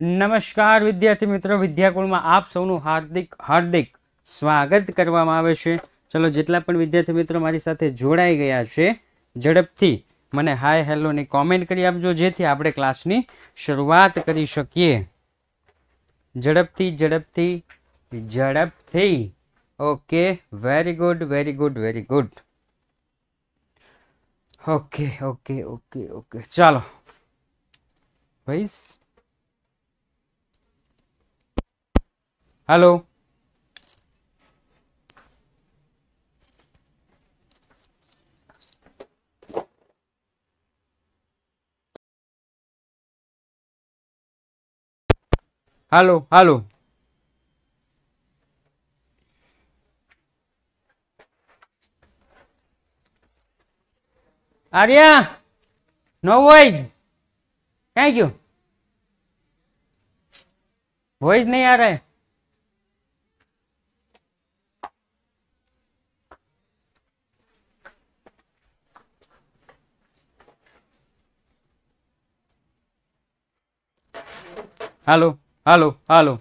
નમસ્કાર વિદ્યાર્થી મિત્રો વિદ્યાકુળમાં આપ સૌનું હાર્દિક હાર્દિક સ્વાગત કરવામાં આવે છે ચલો જેટલા પણ વિદ્યાર્થી મિત્રો મારી સાથે જોડાઈ ગયા છે ઝડપથી મને હાય હેલોની કોમેન્ટ કરી આપજો જેથી આપણે ક્લાસની શરૂઆત કરી શકીએ ઝડપથી ઝડપથી ઝડપથી okay very good very good very good okay okay okay okay ચાલો ભાઈ હલો હાલો હાલો આર્યા નો વોઇસ ક્યાં ગયો વોઇસ નહીં આ રહ્યા Aló, aló, aló.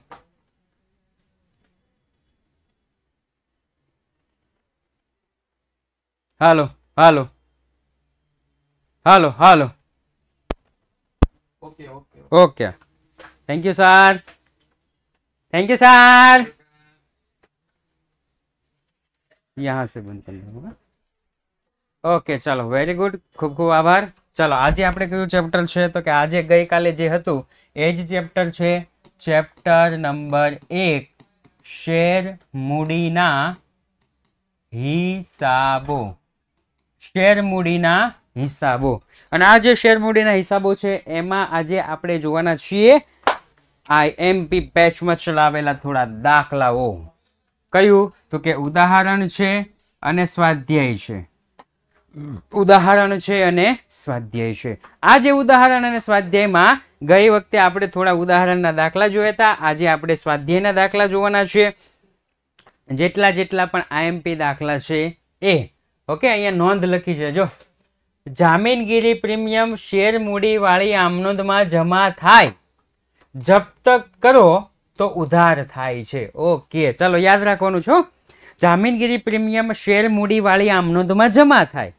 Aló, aló. Aló, aló. Okay, okay. Okay. Thank you, sir. Thank you, sir. यहाँ से बंद कर लूँगा ओके चलो वेरी गुड खूब खूब आभार ચાલો આજે આપણે કયું ચેપ્ટર છે તો કે આજે ગઈકાલે જે હતું એ જ ચેપ્ટર છે ચેપ્ટર નંબર એક શેર મૂડીના હિસાબો શેર મૂડીના હિસાબો અને આ જે શેર મૂડીના હિસાબો છે એમાં આજે આપણે જોવાના છીએ એમપી પેચમાં ચલાવેલા થોડા દાખલાઓ કયું તો કે ઉદાહરણ છે અને સ્વાધ્યાય છે ઉદાહરણ છે અને સ્વાધ્યાય છે આજે ઉદાહરણ અને સ્વાધ્યાયમાં ગઈ વખતે આપણે થોડા ઉદાહરણના દાખલા જોયા હતા આજે આપણે સ્વાધ્યાયના દાખલા જોવાના છે જેટલા જેટલા પણ આઈએમપી દાખલા છે એ ઓકે અહીંયા નોંધ લખી છે જો જામીનગીરી પ્રીમિયમ શેર મૂડીવાળી આમનોદમાં જમા થાય જપ્ત કરો તો ઉધાર થાય છે ઓકે ચલો યાદ રાખવાનું છો જામીનગીરી પ્રીમિયમ શેર મૂડીવાળી આમનોદમાં જમા થાય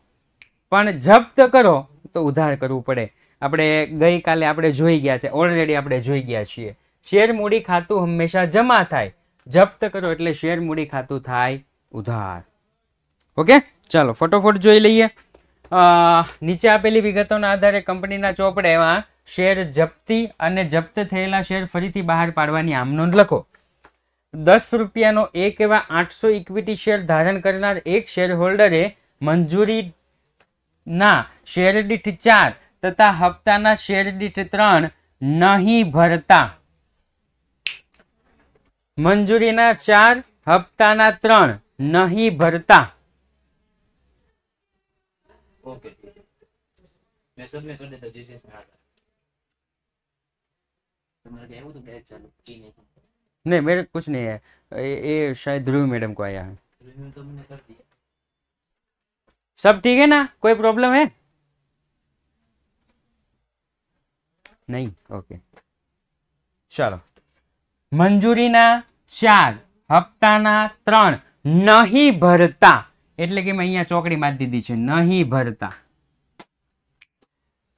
પણ જપ્ત કરો તો ઉધાર કરવું પડે આપણે ગઈકાલે આપણે જોઈ ગયા છે ઓલરેડી આપણે જોઈ ગયા છીએ શેર મૂડી ખાતું હંમેશા જમા થાય જપ્ત કરો એટલે શેર મૂડી ખાતું થાય ઉધાર ઓકે ચાલો ફટોફટ જોઈ લઈએ નીચે આપેલી વિગતોના આધારે કંપનીના ચોપડેમાં શેર જપ્તી અને જપ્ત થયેલા શેર ફરીથી બહાર પાડવાની આમ લખો દસ રૂપિયાનો એક એવા આઠસો ઇક્વિટી શેર ધારણ કરનાર એક શેર હોલ્ડરે મંજૂરી ના શેર દીઠ ચાર તથા હપ્તાના શેર દીઠ ત્રણ નહીં ભરતા મંજૂરીના ચાર ना ત્રણ નહીં ભરતા ओके मैं सब में कर देता नहीं मेरे कुछ नहीं है ये, शायद ध्रुव मैडम को आया है तो कर दिया सब ठीक है ना कोई प्रॉब्लम है નહીં ઓકે ચલો મંજૂરીના ચાર હપ્તાના ત્રણ નહીં ભરતા એટલે કે મેં અહીંયા ચોકડી મારી દીધી છે નહીં ભરતા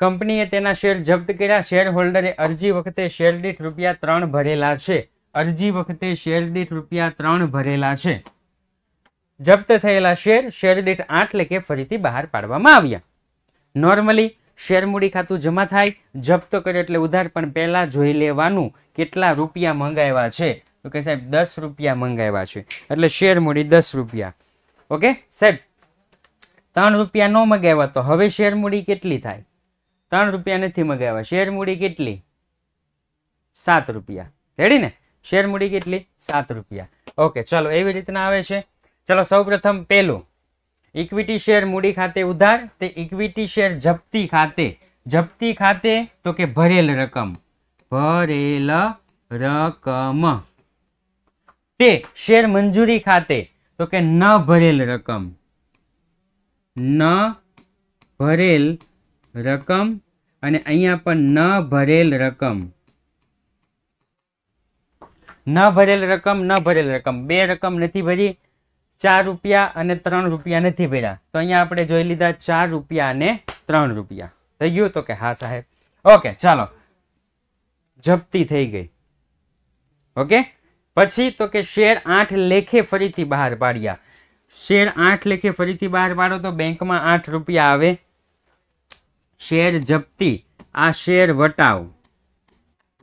કંપનીએ તેના શેર જપ્ત કર્યા શેર હોલ્ડરે અરજી વખતે શેર દીઠ રૂપિયા ત્રણ ભરેલા છે અરજી વખતે શેર દીઠ રૂપિયા ત્રણ ભરેલા છે જપ્ત થયેલા શેર શેર દીઠ આઠ લેખે ફરીથી બહાર પાડવામાં આવ્યા નોર્મલી શેર મૂડી ખાતું જમા થાય જપ્ત કર્યો એટલે ઉધાર પણ પહેલાં જોઈ લેવાનું કેટલા રૂપિયા મંગાવ્યા છે તો કે સાહેબ દસ રૂપિયા મંગાવ્યા છે એટલે શેર મૂડી દસ રૂપિયા ઓકે સાહેબ ત્રણ રૂપિયા ન મંગાવ્યા તો હવે શેર મૂડી કેટલી થાય ત્રણ રૂપિયા નથી મંગાવ્યા શેર મૂડી કેટલી સાત રૂપિયા રેડી ને શેર મૂડી કેટલી સાત રૂપિયા ઓકે ચલો એવી રીતના આવે છે ચલો સૌપ્રથમ પહેલું ઇક્વિટી શેર મૂડી ખાતે ઉધાર તે ઇક્વિટી શેર જપ્તી ખાતે જપ્તી ખાતે તો કે ભરેલ રકમ ભરેલ રકમ તે શેર મંજૂરી ખાતે તો કે ન ભરેલ રકમ ન ભરેલ રકમ અને અહીંયા પણ ન ભરેલ રકમ ન ભરેલ રકમ ન ભરેલ રકમ બે રકમ નથી ભરી ચાર રૂપિયા અને ત્રણ રૂપિયા નથી ભર્યા તો અહીંયા આપણે જોઈ લીધા ચાર રૂપિયા અને ત્રણ રૂપિયા થઈ ગયું તો કે હા સાહેબ ઓકે ચાલો જપ્તી થઈ ગઈ ઓકે પછી તો કે શેર આઠ લેખે ફરીથી બહાર પાડ્યા શેર આઠ લેખે ફરીથી બહાર પાડો તો બેંકમાં આઠ રૂપિયા આવે શેર જપ્તી આ શેર વટાવ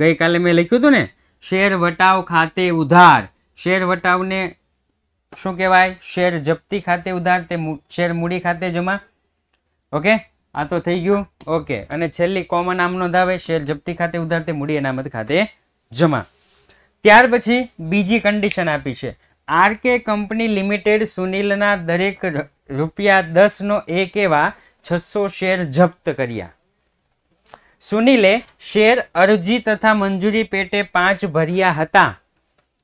ગઈકાલે મેં લખ્યું હતું ને શેર વટાવ ખાતે ઉધાર શેર વટાવને શું કહેવાય શેર જપ્તી ખાતે ઉધાર તે શેર મૂડી ખાતે જમા ઓકે આ તો થઈ ગયું ઓકે અને છેલ્લી કોમન આમનો ધાવે શેર જપ્તી ખાતે ઉધાર તે મૂડી અનામત ખાતે જમા ત્યાર પછી બીજી કન્ડિશન આપી છે આરકે કંપની લિમિટેડ સુનિલના દરેક રૂપિયા દસનો એક એવા છસો શેર જપ્ત કર્યા સુનિલે શેર અરજી તથા મંજૂરી પેટે પાંચ ભર્યા હતા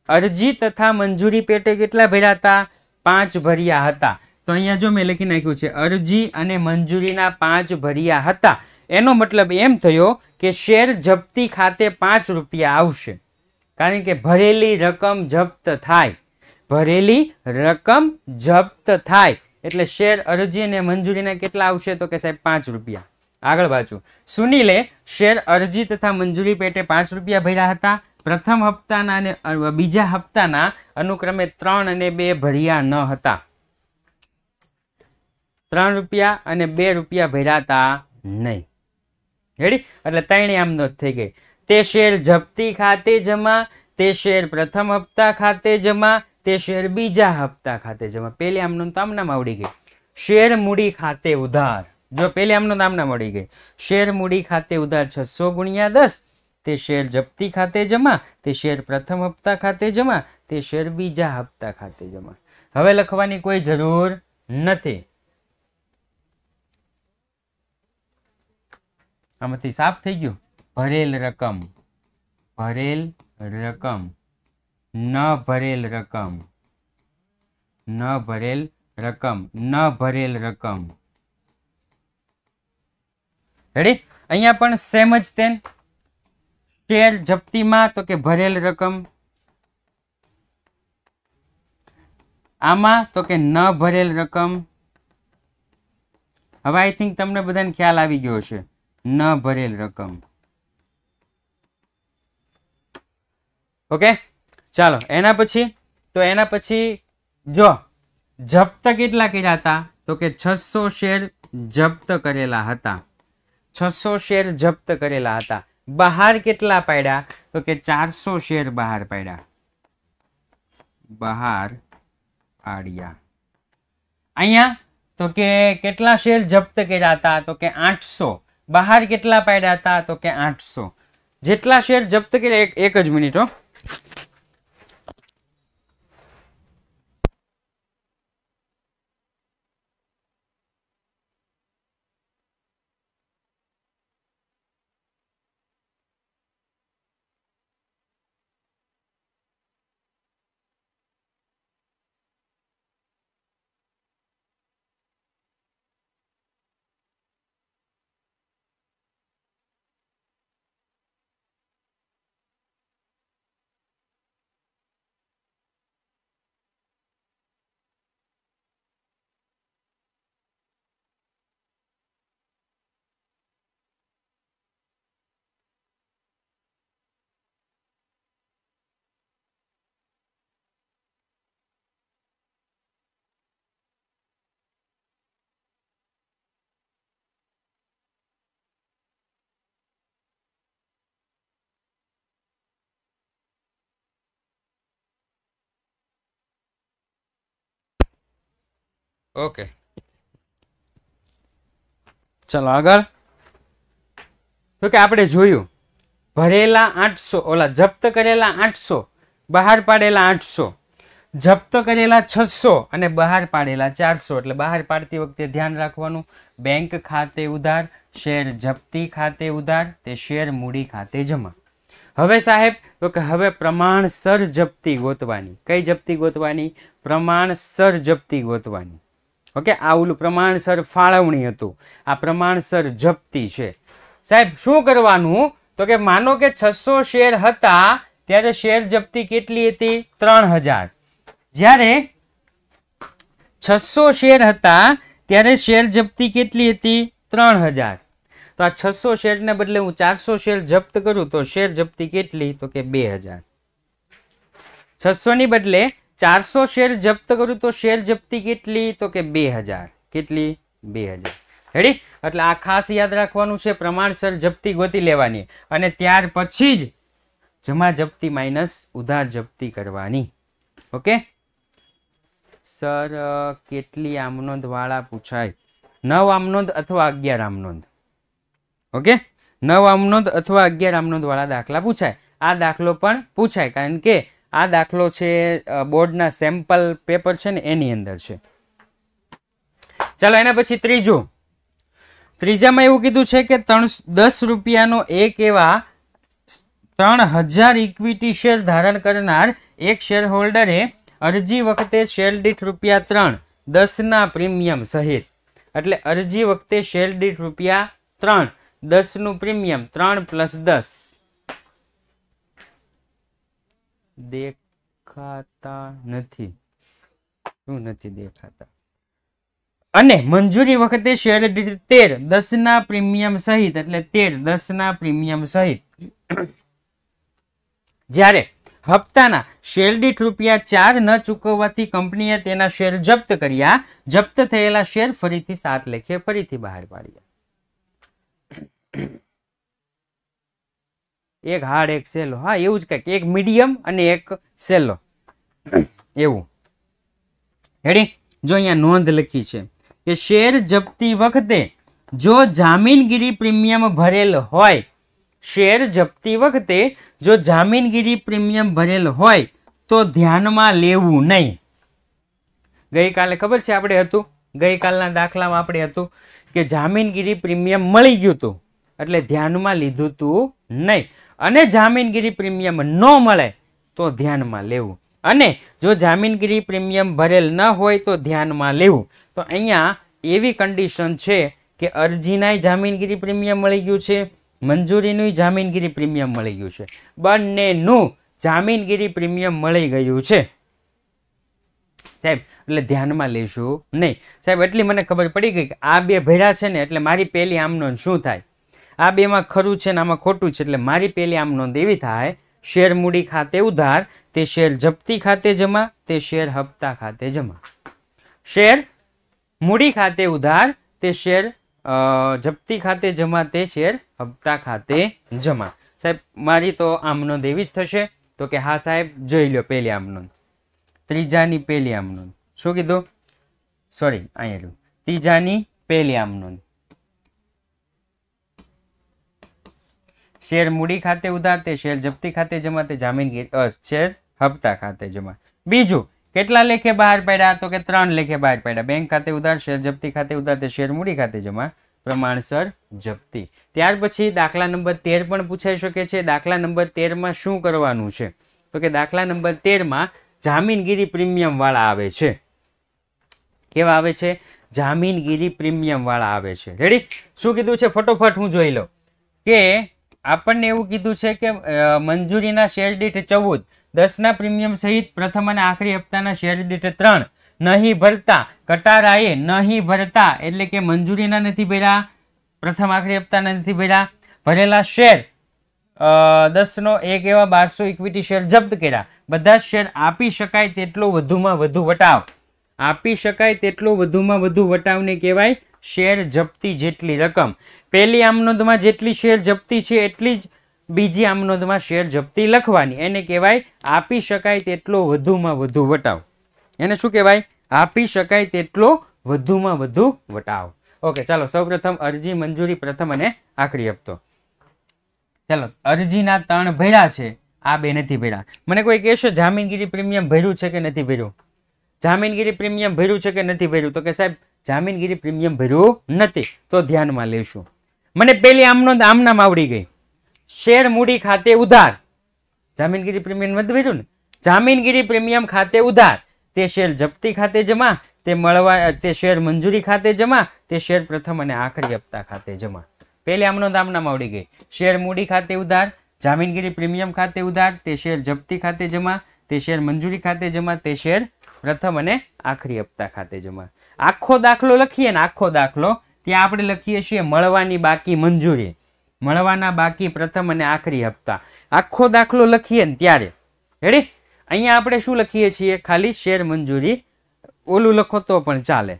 અરજી તથા મંજૂરી પેટે કેટલા ભર્યા હતા પાંચ ભર્યા હતા તો અહીંયા જો મેં લખી નાખ્યું છે અરજી અને મંજૂરીના પાંચ ભર્યા હતા એનો મતલબ એમ થયો કે શેર જપ્તી ખાતે પાંચ રૂપિયા આવશે કારણ કે ભરેલી રકમ જપ્ત થાય ભરેલી રકમ જપ્ત થાય એટલે શેર અરજી અને મંજૂરીના કેટલા આવશે તો કે સાહેબ પાંચ રૂપિયા આગળ વાંચું સુનિલે શેર અરજી તથા મંજૂરી પેટે પાંચ રૂપિયા ભર્યા હતા પ્રથમ હપ્તાના અને બીજા હપ્તાના અનુક્રમે ત્રણ અને બે ભર્યા ન હતા ત્રણ રૂપિયા અને બે રૂપિયા ભર્યાતા નહીં હેડી એટલે ત્રણે આમ નોંધ થઈ ગઈ તે શેર જપ્તી ખાતે જમા તે શેર પ્રથમ હપ્તા ખાતે જમા તે શેર બીજા હપ્તા ખાતે જમા પહેલી આમ તો આમ નામ આવડી ગઈ શેર મૂડી ખાતે ઉધાર જો પેલે આમનો નામના મળી ગઈ શેર મૂડી ખાતે ઉધાર છસો ગુણ્યા દસ તે શેર જપ્તી ખાતે જમા તે શેર પ્રથમ હપ્તા ખાતે જમા તે શેર બીજા હપ્તા ખાતે જમા હવે લખવાની કોઈ જરૂર નથી આમાંથી સાફ થઈ ગયું ભરેલ રકમ ભરેલ રકમ ન ભરેલ રકમ ન ભરેલ રકમ ન ભરેલ રકમ રેડી અહીંયા પણ સેમ જ તેન શેર જપ્તીમાં તો કે ભરેલ રકમ આમાં તો કે ન ભરેલ રકમ હવે આઈ થિંક તમને બધાને ખ્યાલ આવી ગયો છે ન ભરેલ રકમ ઓકે ચાલો એના પછી તો એના પછી જો જપ્ત કેટલા કર્યા હતા તો કે છસો શેર જપ્ત કરેલા હતા छसो शेर जप्त करेला था बहार के पड़ा तो के चार सौ शेर बहार पड़ा बहार आड़िया अहिया तो के केटला शेर जप्त करा था तो के 800 बाहर केटला पड़ा था तो के 800 जेटला शेर जप्त कर एक एकज मिनिट हो ઓકે ચલો આગળ તો કે આપણે જોયું ભરેલા આઠસો ઓલા જપ્ત કરેલા આઠસો બહાર પાડેલા આઠસો જપ્ત કરેલા છસો અને બહાર પાડેલા ચારસો એટલે બહાર પાડતી વખતે ધ્યાન રાખવાનું બેંક ખાતે ઉધાર શેર જપ્તી ખાતે ઉધાર તે શેર મૂડી ખાતે જમા હવે સાહેબ તો કે હવે પ્રમાણસર જપ્તી ગોતવાની કઈ જપ્તી ગોતવાની પ્રમાણસર જપ્તી ગોતવાની ઓકે આ ઓલું પ્રમાણસર ફાળવણી હતું આ પ્રમાણસર જપ્તી છે સાહેબ શું કરવાનું તો કે માનો કે છસો શેર હતા ત્યારે શેર જપ્તી કેટલી હતી ત્રણ હજાર જ્યારે છસો શેર હતા ત્યારે શેર જપ્તી કેટલી હતી ત્રણ હજાર તો આ છસો શેરને બદલે હું ચારસો શેર જપ્ત કરું તો શેર જપ્તી કેટલી તો કે બે હજાર છસોની બદલે ચારસો શેર જપ્ત કર્યું તો શેર જપ્તી કેટલી તો કે બે હજાર કેટલી બે હજાર રેડી એટલે આ ખાસ યાદ રાખવાનું છે પ્રમાણસર જપ્તી ગોતી લેવાની અને ત્યાર પછી જ જમા જપ્તી માઇનસ ઉધાર જપ્તી કરવાની ઓકે સર કેટલી આમનોંધવાળા પૂછાય નવ આમનોંદ અથવા અગિયાર આમનોંદ ઓકે નવ આમનોંદ અથવા અગિયાર આમનોંધવાળા દાખલા પૂછાય આ દાખલો પણ પૂછાય કારણ કે આ દાખલો છે બોર્ડના સેમ્પલ પેપર છે ને એની અંદર છે ચાલો એના પછી ત્રીજો ત્રીજામાં એવું કીધું છે કે ત્રણ દસ રૂપિયાનો એક એવા ત્રણ હજાર ઇક્વિટી શેર ધારણ કરનાર એક શેર હોલ્ડરે અરજી વખતે શેર દીઠ રૂપિયા ત્રણ દસના પ્રીમિયમ સહિત એટલે અરજી વખતે શેર દીઠ રૂપિયા ત્રણ દસનું પ્રીમિયમ ત્રણ પ્લસ દસ દેખાતા નથી શું નથી દેખાતા અને મંજૂરી વખતે શેર દીઠ તેર દસના પ્રીમિયમ સહિત એટલે તેર દસના પ્રીમિયમ સહિત જ્યારે હપ્તાના શેર દીઠ રૂપિયા ચાર ન ચૂકવવાથી કંપનીએ તેના શેર જપ્ત કર્યા જપ્ત થયેલા શેર ફરીથી સાત લેખે ફરીથી બહાર પાડ્યા એક હાર્ડ એક સેલો હા એવું જ કંઈક એક મીડિયમ અને એક સેલો એવું હેડી જો અહીંયા નોંધ લખી છે કે શેર જપતી વખતે જો જામીનગીરી પ્રીમિયમ ભરેલ હોય શેર જપતી વખતે જો જામીનગીરી પ્રીમિયમ ભરેલ હોય તો ધ્યાનમાં લેવું નહીં ગઈકાલે ખબર છે આપણે હતું ગઈકાલના દાખલામાં આપણે હતું કે જામીનગીરી પ્રીમિયમ મળી ગયું હતું એટલે ધ્યાનમાં લીધું હતું નહીં અને જામીનગીરી પ્રીમિયમ ન મળે તો ધ્યાનમાં લેવું અને જો જામીનગીરી પ્રીમિયમ ભરેલ ન હોય તો ધ્યાનમાં લેવું તો અહીંયા એવી કન્ડિશન છે કે અરજીનાય જામીનગીરી પ્રીમિયમ મળી ગયું છે મંજૂરીનું જામીનગીરી પ્રીમિયમ મળી ગયું છે બંનેનું જામીનગીરી પ્રીમિયમ મળી ગયું છે સાહેબ એટલે ધ્યાનમાં લઈશું નહીં સાહેબ એટલી મને ખબર પડી ગઈ કે આ બે ભર્યા છે ને એટલે મારી પહેલી આમનો શું થાય આ બેમાં ખરું છે ને આમાં ખોટું છે એટલે મારી પહેલી આમ નોંધ એવી થાય શેર મૂડી ખાતે ઉધાર તે શેર જપ્તી ખાતે જમા તે શેર હપ્તા ખાતે જમા શેર મૂડી ખાતે ઉધાર તે શેર જપ્તી ખાતે જમા તે શેર હપ્તા ખાતે જમા સાહેબ મારી તો આમ નોંધ એવી જ થશે તો કે હા સાહેબ જોઈ લો પહેલી આમ નોંધ ત્રીજાની પહેલી આમ નોંધ શું કીધું સોરી અહીંયા ત્રીજાની પહેલી આમ નોંધ શેર મૂડી ખાતે ઉધાર તે શેર જપ્તી ખાતે જમા તે જામીનગીરી શેર હપ્તા ખાતે જમા બીજું કેટલા લેખે બહાર પાડ્યા તો કે ત્રણ લેખે બહાર પાડ્યા બેંક ખાતે ઉધાર શેર જપ્તી ખાતે ઉધાર તે શેર મૂડી ખાતે જમા પ્રમાણસર જપ્તી ત્યાર પછી દાખલા નંબર તેર પણ પૂછાઈ શકે છે દાખલા નંબર તેરમાં શું કરવાનું છે તો કે દાખલા નંબર તેરમાં જામીનગીરી પ્રીમિયમવાળા આવે છે કેવા આવે છે જામીનગીરી પ્રીમિયમવાળા આવે છે રેડી શું કીધું છે ફટોફટ હું જોઈ લઉં કે આપણને એવું કીધું છે કે મંજૂરીના શેર દીઠ ચૌદ દસના પ્રીમિયમ સહિત પ્રથમ અને આખરી હપ્તાના શેર દીઠ ત્રણ નહીં ભરતા કટારાએ નહીં ભરતા એટલે કે મંજૂરીના નથી ભર્યા પ્રથમ આખરી હપ્તાના નથી ભર્યા ભરેલા શેર દસનો એક એવા બારસો ઇક્વિટી શેર જપ્ત કર્યા બધા શેર આપી શકાય તેટલો વધુમાં વધુ વટાવ આપી શકાય તેટલો વધુમાં વધુ વટાવને કહેવાય શેર જપતી જેટલી રકમ પહેલી આમનોદમાં જેટલી શેર જપતી છે એટલી જ બીજી આમનોદમાં શેર જપતી લખવાની એને કહેવાય આપી શકાય તેટલો વધુમાં વધુ વટાવ એને શું કહેવાય આપી શકાય તેટલો વધુમાં વધુ વટાવ ઓકે ચાલો સૌપ્રથમ અરજી મંજૂરી પ્રથમ અને આખરી આપતો ચાલો અરજીના ત્રણ ભર્યા છે આ બે નથી ભર્યા મને કોઈ કહેશો જામીનગીરી પ્રીમિયમ ભર્યું છે કે નથી ભર્યું જામીનગીરી પ્રીમિયમ ભર્યું છે કે નથી ભર્યું તો કે સાહેબ જામીનગીરી પ્રીમિયમ ભર્યું નથી તો ધ્યાનમાં લેશું મને પેલી આમનો આમનામ આવડી ગઈ શેર મૂડી ખાતે ઉધાર જામીનગીરી પ્રીમિયમ નથી ભર્યું ને જામીનગીરી પ્રીમિયમ ખાતે ઉધાર તે શેર જપ્તી ખાતે જમા તે મળવા તે શેર મંજૂરી ખાતે જમા તે શેર પ્રથમ અને આખરી હપ્તા ખાતે જમા પહેલી આમનો દામનામ આવડી ગઈ શેર મૂડી ખાતે ઉધાર જામીનગીરી પ્રીમિયમ ખાતે ઉધાર તે શેર જપ્તી ખાતે જમા તે શેર મંજૂરી ખાતે જમા તે શેર પ્રથમ અને આખરી હપ્તા ખાતે જમા આખો દાખલો લખીએ ને આખો દાખલો ત્યાં આપણે લખીએ છીએ મળવાની બાકી મંજૂરી મળવાના બાકી પ્રથમ અને આખરી હપ્તા આખો દાખલો લખીએ ને ત્યારે રેડી અહીંયા આપણે શું લખીએ છીએ ખાલી શેર મંજૂરી ઓલું લખો તો પણ ચાલે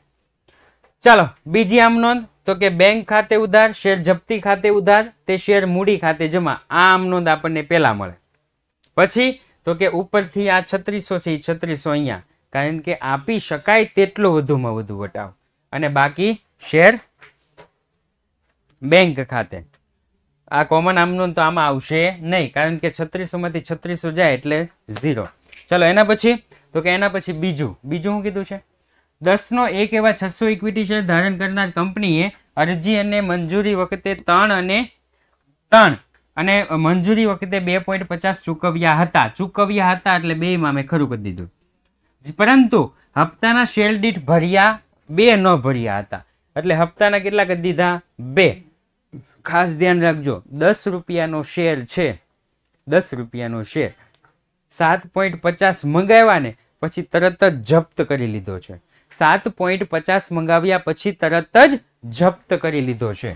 ચાલો બીજી આમ નોંધ તો કે બેંક ખાતે ઉધાર શેર જપ્તી ખાતે ઉધાર તે શેર મૂડી ખાતે જમા આ આમ નોંધ આપણને પહેલા મળે પછી તો કે ઉપરથી આ છત્રીસો છે એ છત્રીસો અહીંયા કારણ કે આપી શકાય તેટલો વધુમાં વધુ વટાવ અને બાકી શેર બેંક ખાતે આ કોમન આમનો તો આમાં આવશે નહીં કારણ કે છત્રીસોમાંથી છત્રીસો જાય એટલે ઝીરો ચલો એના પછી તો કે એના પછી બીજું બીજું શું કીધું છે દસનો એક એવા છસો ઇક્વિટી શેર ધારણ કરનાર કંપનીએ અરજી અને મંજૂરી વખતે ત્રણ અને ત્રણ અને મંજૂરી વખતે બે પોઈન્ટ પચાસ ચૂકવ્યા હતા ચૂકવ્યા હતા એટલે બે મામે ખરું કરી દીધું પરંતુ હપ્તાના શેર દીઠ ભર્યા બે ન ભર્યા હતા એટલે હપ્તાના કેટલા કરી દીધા બે ખાસ ધ્યાન રાખજો દસ રૂપિયાનો શેર છે દસ રૂપિયાનો શેર સાત પોઈન્ટ પચાસ મંગાવ્યા ને પછી તરત જ જપ્ત કરી લીધો છે સાત પોઈન્ટ પચાસ મંગાવ્યા પછી તરત જ જપ્ત કરી લીધો છે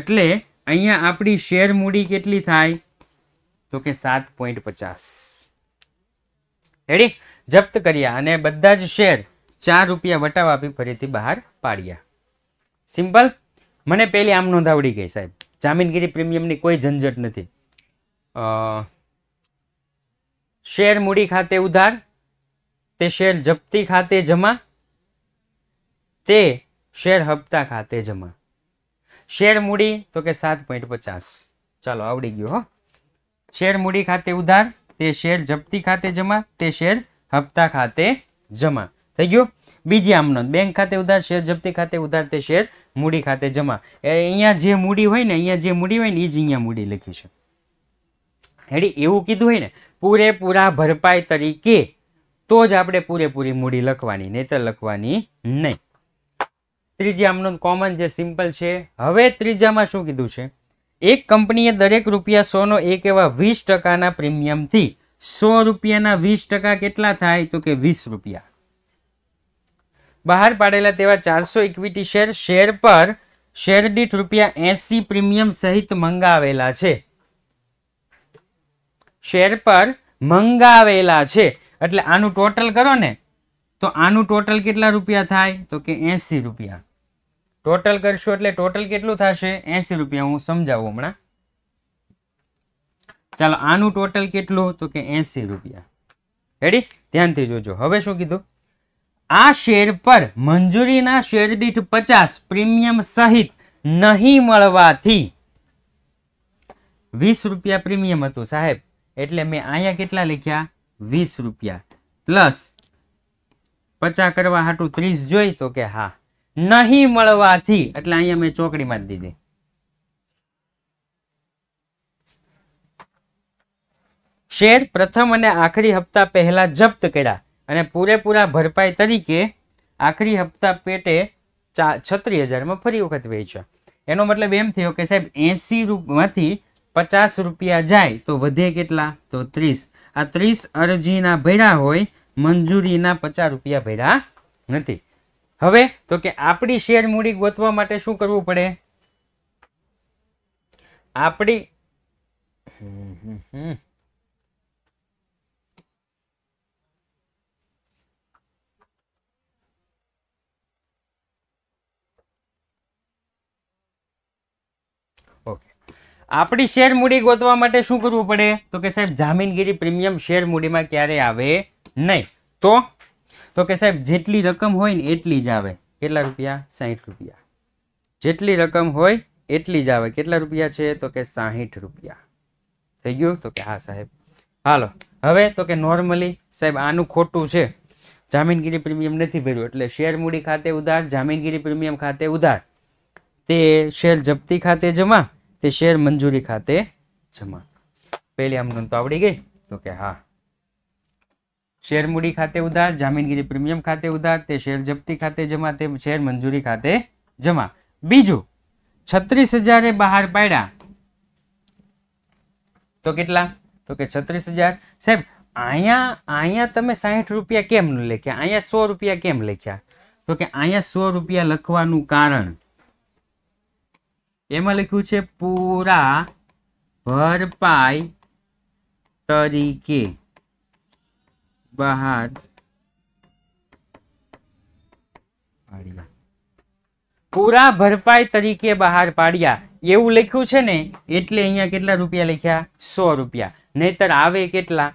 એટલે અહીંયા આપણી શેર મૂડી કેટલી થાય તો કે સાત પોઈન્ટ પચાસ રેડી જપ્ત કર્યા અને બધા જ શેર ચાર રૂપિયા વટાવા આપી ફરીથી બહાર પાડ્યા સિમ્પલ મને પહેલી આમ નોંધાવડી ગઈ સાહેબ જામીનગીરી પ્રીમિયમની કોઈ ઝંઝટ નથી શેર મૂડી ખાતે ઉધાર તે શેર જપ્તી ખાતે જમા તે શેર હપ્તા ખાતે જમા શેર મૂડી તો કે સાત પોઈન્ટ પચાસ ચાલો આવડી ગયો હો શેર મૂડી ખાતે ઉધાર તે શેર જપ્તી ખાતે જમા તે શેર હપ્તા ખાતે જમા થઈ ગયું બીજી આમનો બેંક ખાતે ઉધાર શેર જપ્તી ખાતે ઉધાર તે શેર મૂડી ખાતે જમા એ અહીંયા જે મૂડી હોય ને અહીંયા જે મૂડી હોય ને એ જ અહીંયા મૂડી લખી છે હેડી એવું કીધું હોય ને પૂરેપૂરા ભરપાઈ તરીકે તો જ આપણે પૂરેપૂરી મૂડી લખવાની નહીતર લખવાની નહીં ત્રીજી આમનો કોમન જે સિમ્પલ છે હવે ત્રીજામાં શું કીધું છે એક કંપનીએ દરેક રૂપિયા સોનો એક એવા વીસ ટકાના પ્રીમિયમથી સો રૂપિયાના વીસ ટકા કેટલા થાય તો કે વીસ રૂપિયા બહાર પાડેલા તેવા ચારસો ઇક્વિટી શેર શેર પર શેર દીઠ રૂપિયા એસી પ્રીમિયમ સહિત મંગાવેલા છે શેર પર મંગાવેલા છે એટલે આનું ટોટલ કરો ને તો આનું ટોટલ કેટલા રૂપિયા થાય તો કે એસી રૂપિયા ટોટલ કરશું એટલે ટોટલ કેટલું થશે એસી રૂપિયા હું સમજાવું હમણાં ચાલો આનું ટોટલ કેટલું તો કે એંસી રૂપિયા રેડી ધ્યાનથી જોજો હવે શું કીધું આ શેર પર મંજૂરીના શેર દીઠ પચાસ પ્રીમિયમ સહિત નહીં મળવાથી વીસ રૂપિયા પ્રીમિયમ હતું સાહેબ એટલે મેં અહીંયા કેટલા લખ્યા વીસ રૂપિયા પ્લસ પચાસ કરવા હાટું ત્રીસ જોઈ તો કે હા નહીં મળવાથી એટલે અહીંયા મેં ચોકડીમાં જ દીધી શેર પ્રથમ અને આખરી હપ્તા પહેલાં જપ્ત કર્યા અને પૂરેપૂરા ભરપાઈ તરીકે આખરી હપ્તા પેટે ચા છત્રીસ હજારમાં ફરી વખત વેચ્યા એનો મતલબ એમ થયો કે સાહેબ એંસી રૂપમાંથી પચાસ રૂપિયા જાય તો વધે કેટલા તો ત્રીસ આ ત્રીસ અરજીના ભર્યા હોય મંજૂરીના પચાસ રૂપિયા ભર્યા નથી હવે તો કે આપણી શેર મૂડી ગોતવા માટે શું કરવું પડે આપણી આપણી શેર મૂડી ગોતવા માટે શું કરવું પડે તો કે સાહેબ જામીનગીરી પ્રીમિયમ શેર મૂડીમાં ક્યારે આવે નહીં તો તો કે સાહેબ જેટલી રકમ હોય ને એટલી જ આવે કેટલા રૂપિયા સાહીઠ રૂપિયા જેટલી રકમ હોય એટલી જ આવે કેટલા રૂપિયા છે તો કે સાહીઠ રૂપિયા થઈ ગયું તો કે હા સાહેબ હાલો હવે તો કે નોર્મલી સાહેબ આનું ખોટું છે જામીનગીરી પ્રીમિયમ નથી ભર્યું એટલે શેર મૂડી ખાતે ઉધાર જામીનગીરી પ્રીમિયમ ખાતે ઉધાર તે શેર જપ્તી ખાતે જમા તે શેર મંજૂરી ખાતે જમા પહેલી આમ નોંધ તો આવડી ગઈ તો કે હા શેર મૂડી ખાતે ઉધાર જામીનગીરી પ્રીમિયમ ખાતે ઉધાર તે શેર જપ્તી ખાતે જમા તે શેર મંજૂરી ખાતે જમા બીજું છત્રીસ હજારે બહાર પાડ્યા તો કેટલા તો કે છત્રીસ હજાર સાહેબ અહીંયા અહીંયા તમે સાહીઠ રૂપિયા કેમ લખ્યા અહીંયા સો રૂપિયા કેમ લખ્યા તો કે અહીંયા સો રૂપિયા લખવાનું કારણ એમાં લખ્યું છે પૂરા ભરપાઈ તરીકે બહાર પૂરા ભરપાઈ તરીકે બહાર પાડ્યા એવું લખ્યું છે ને એટલે અહીંયા કેટલા રૂપિયા લખ્યા સો રૂપિયા નહીતર આવે કેટલા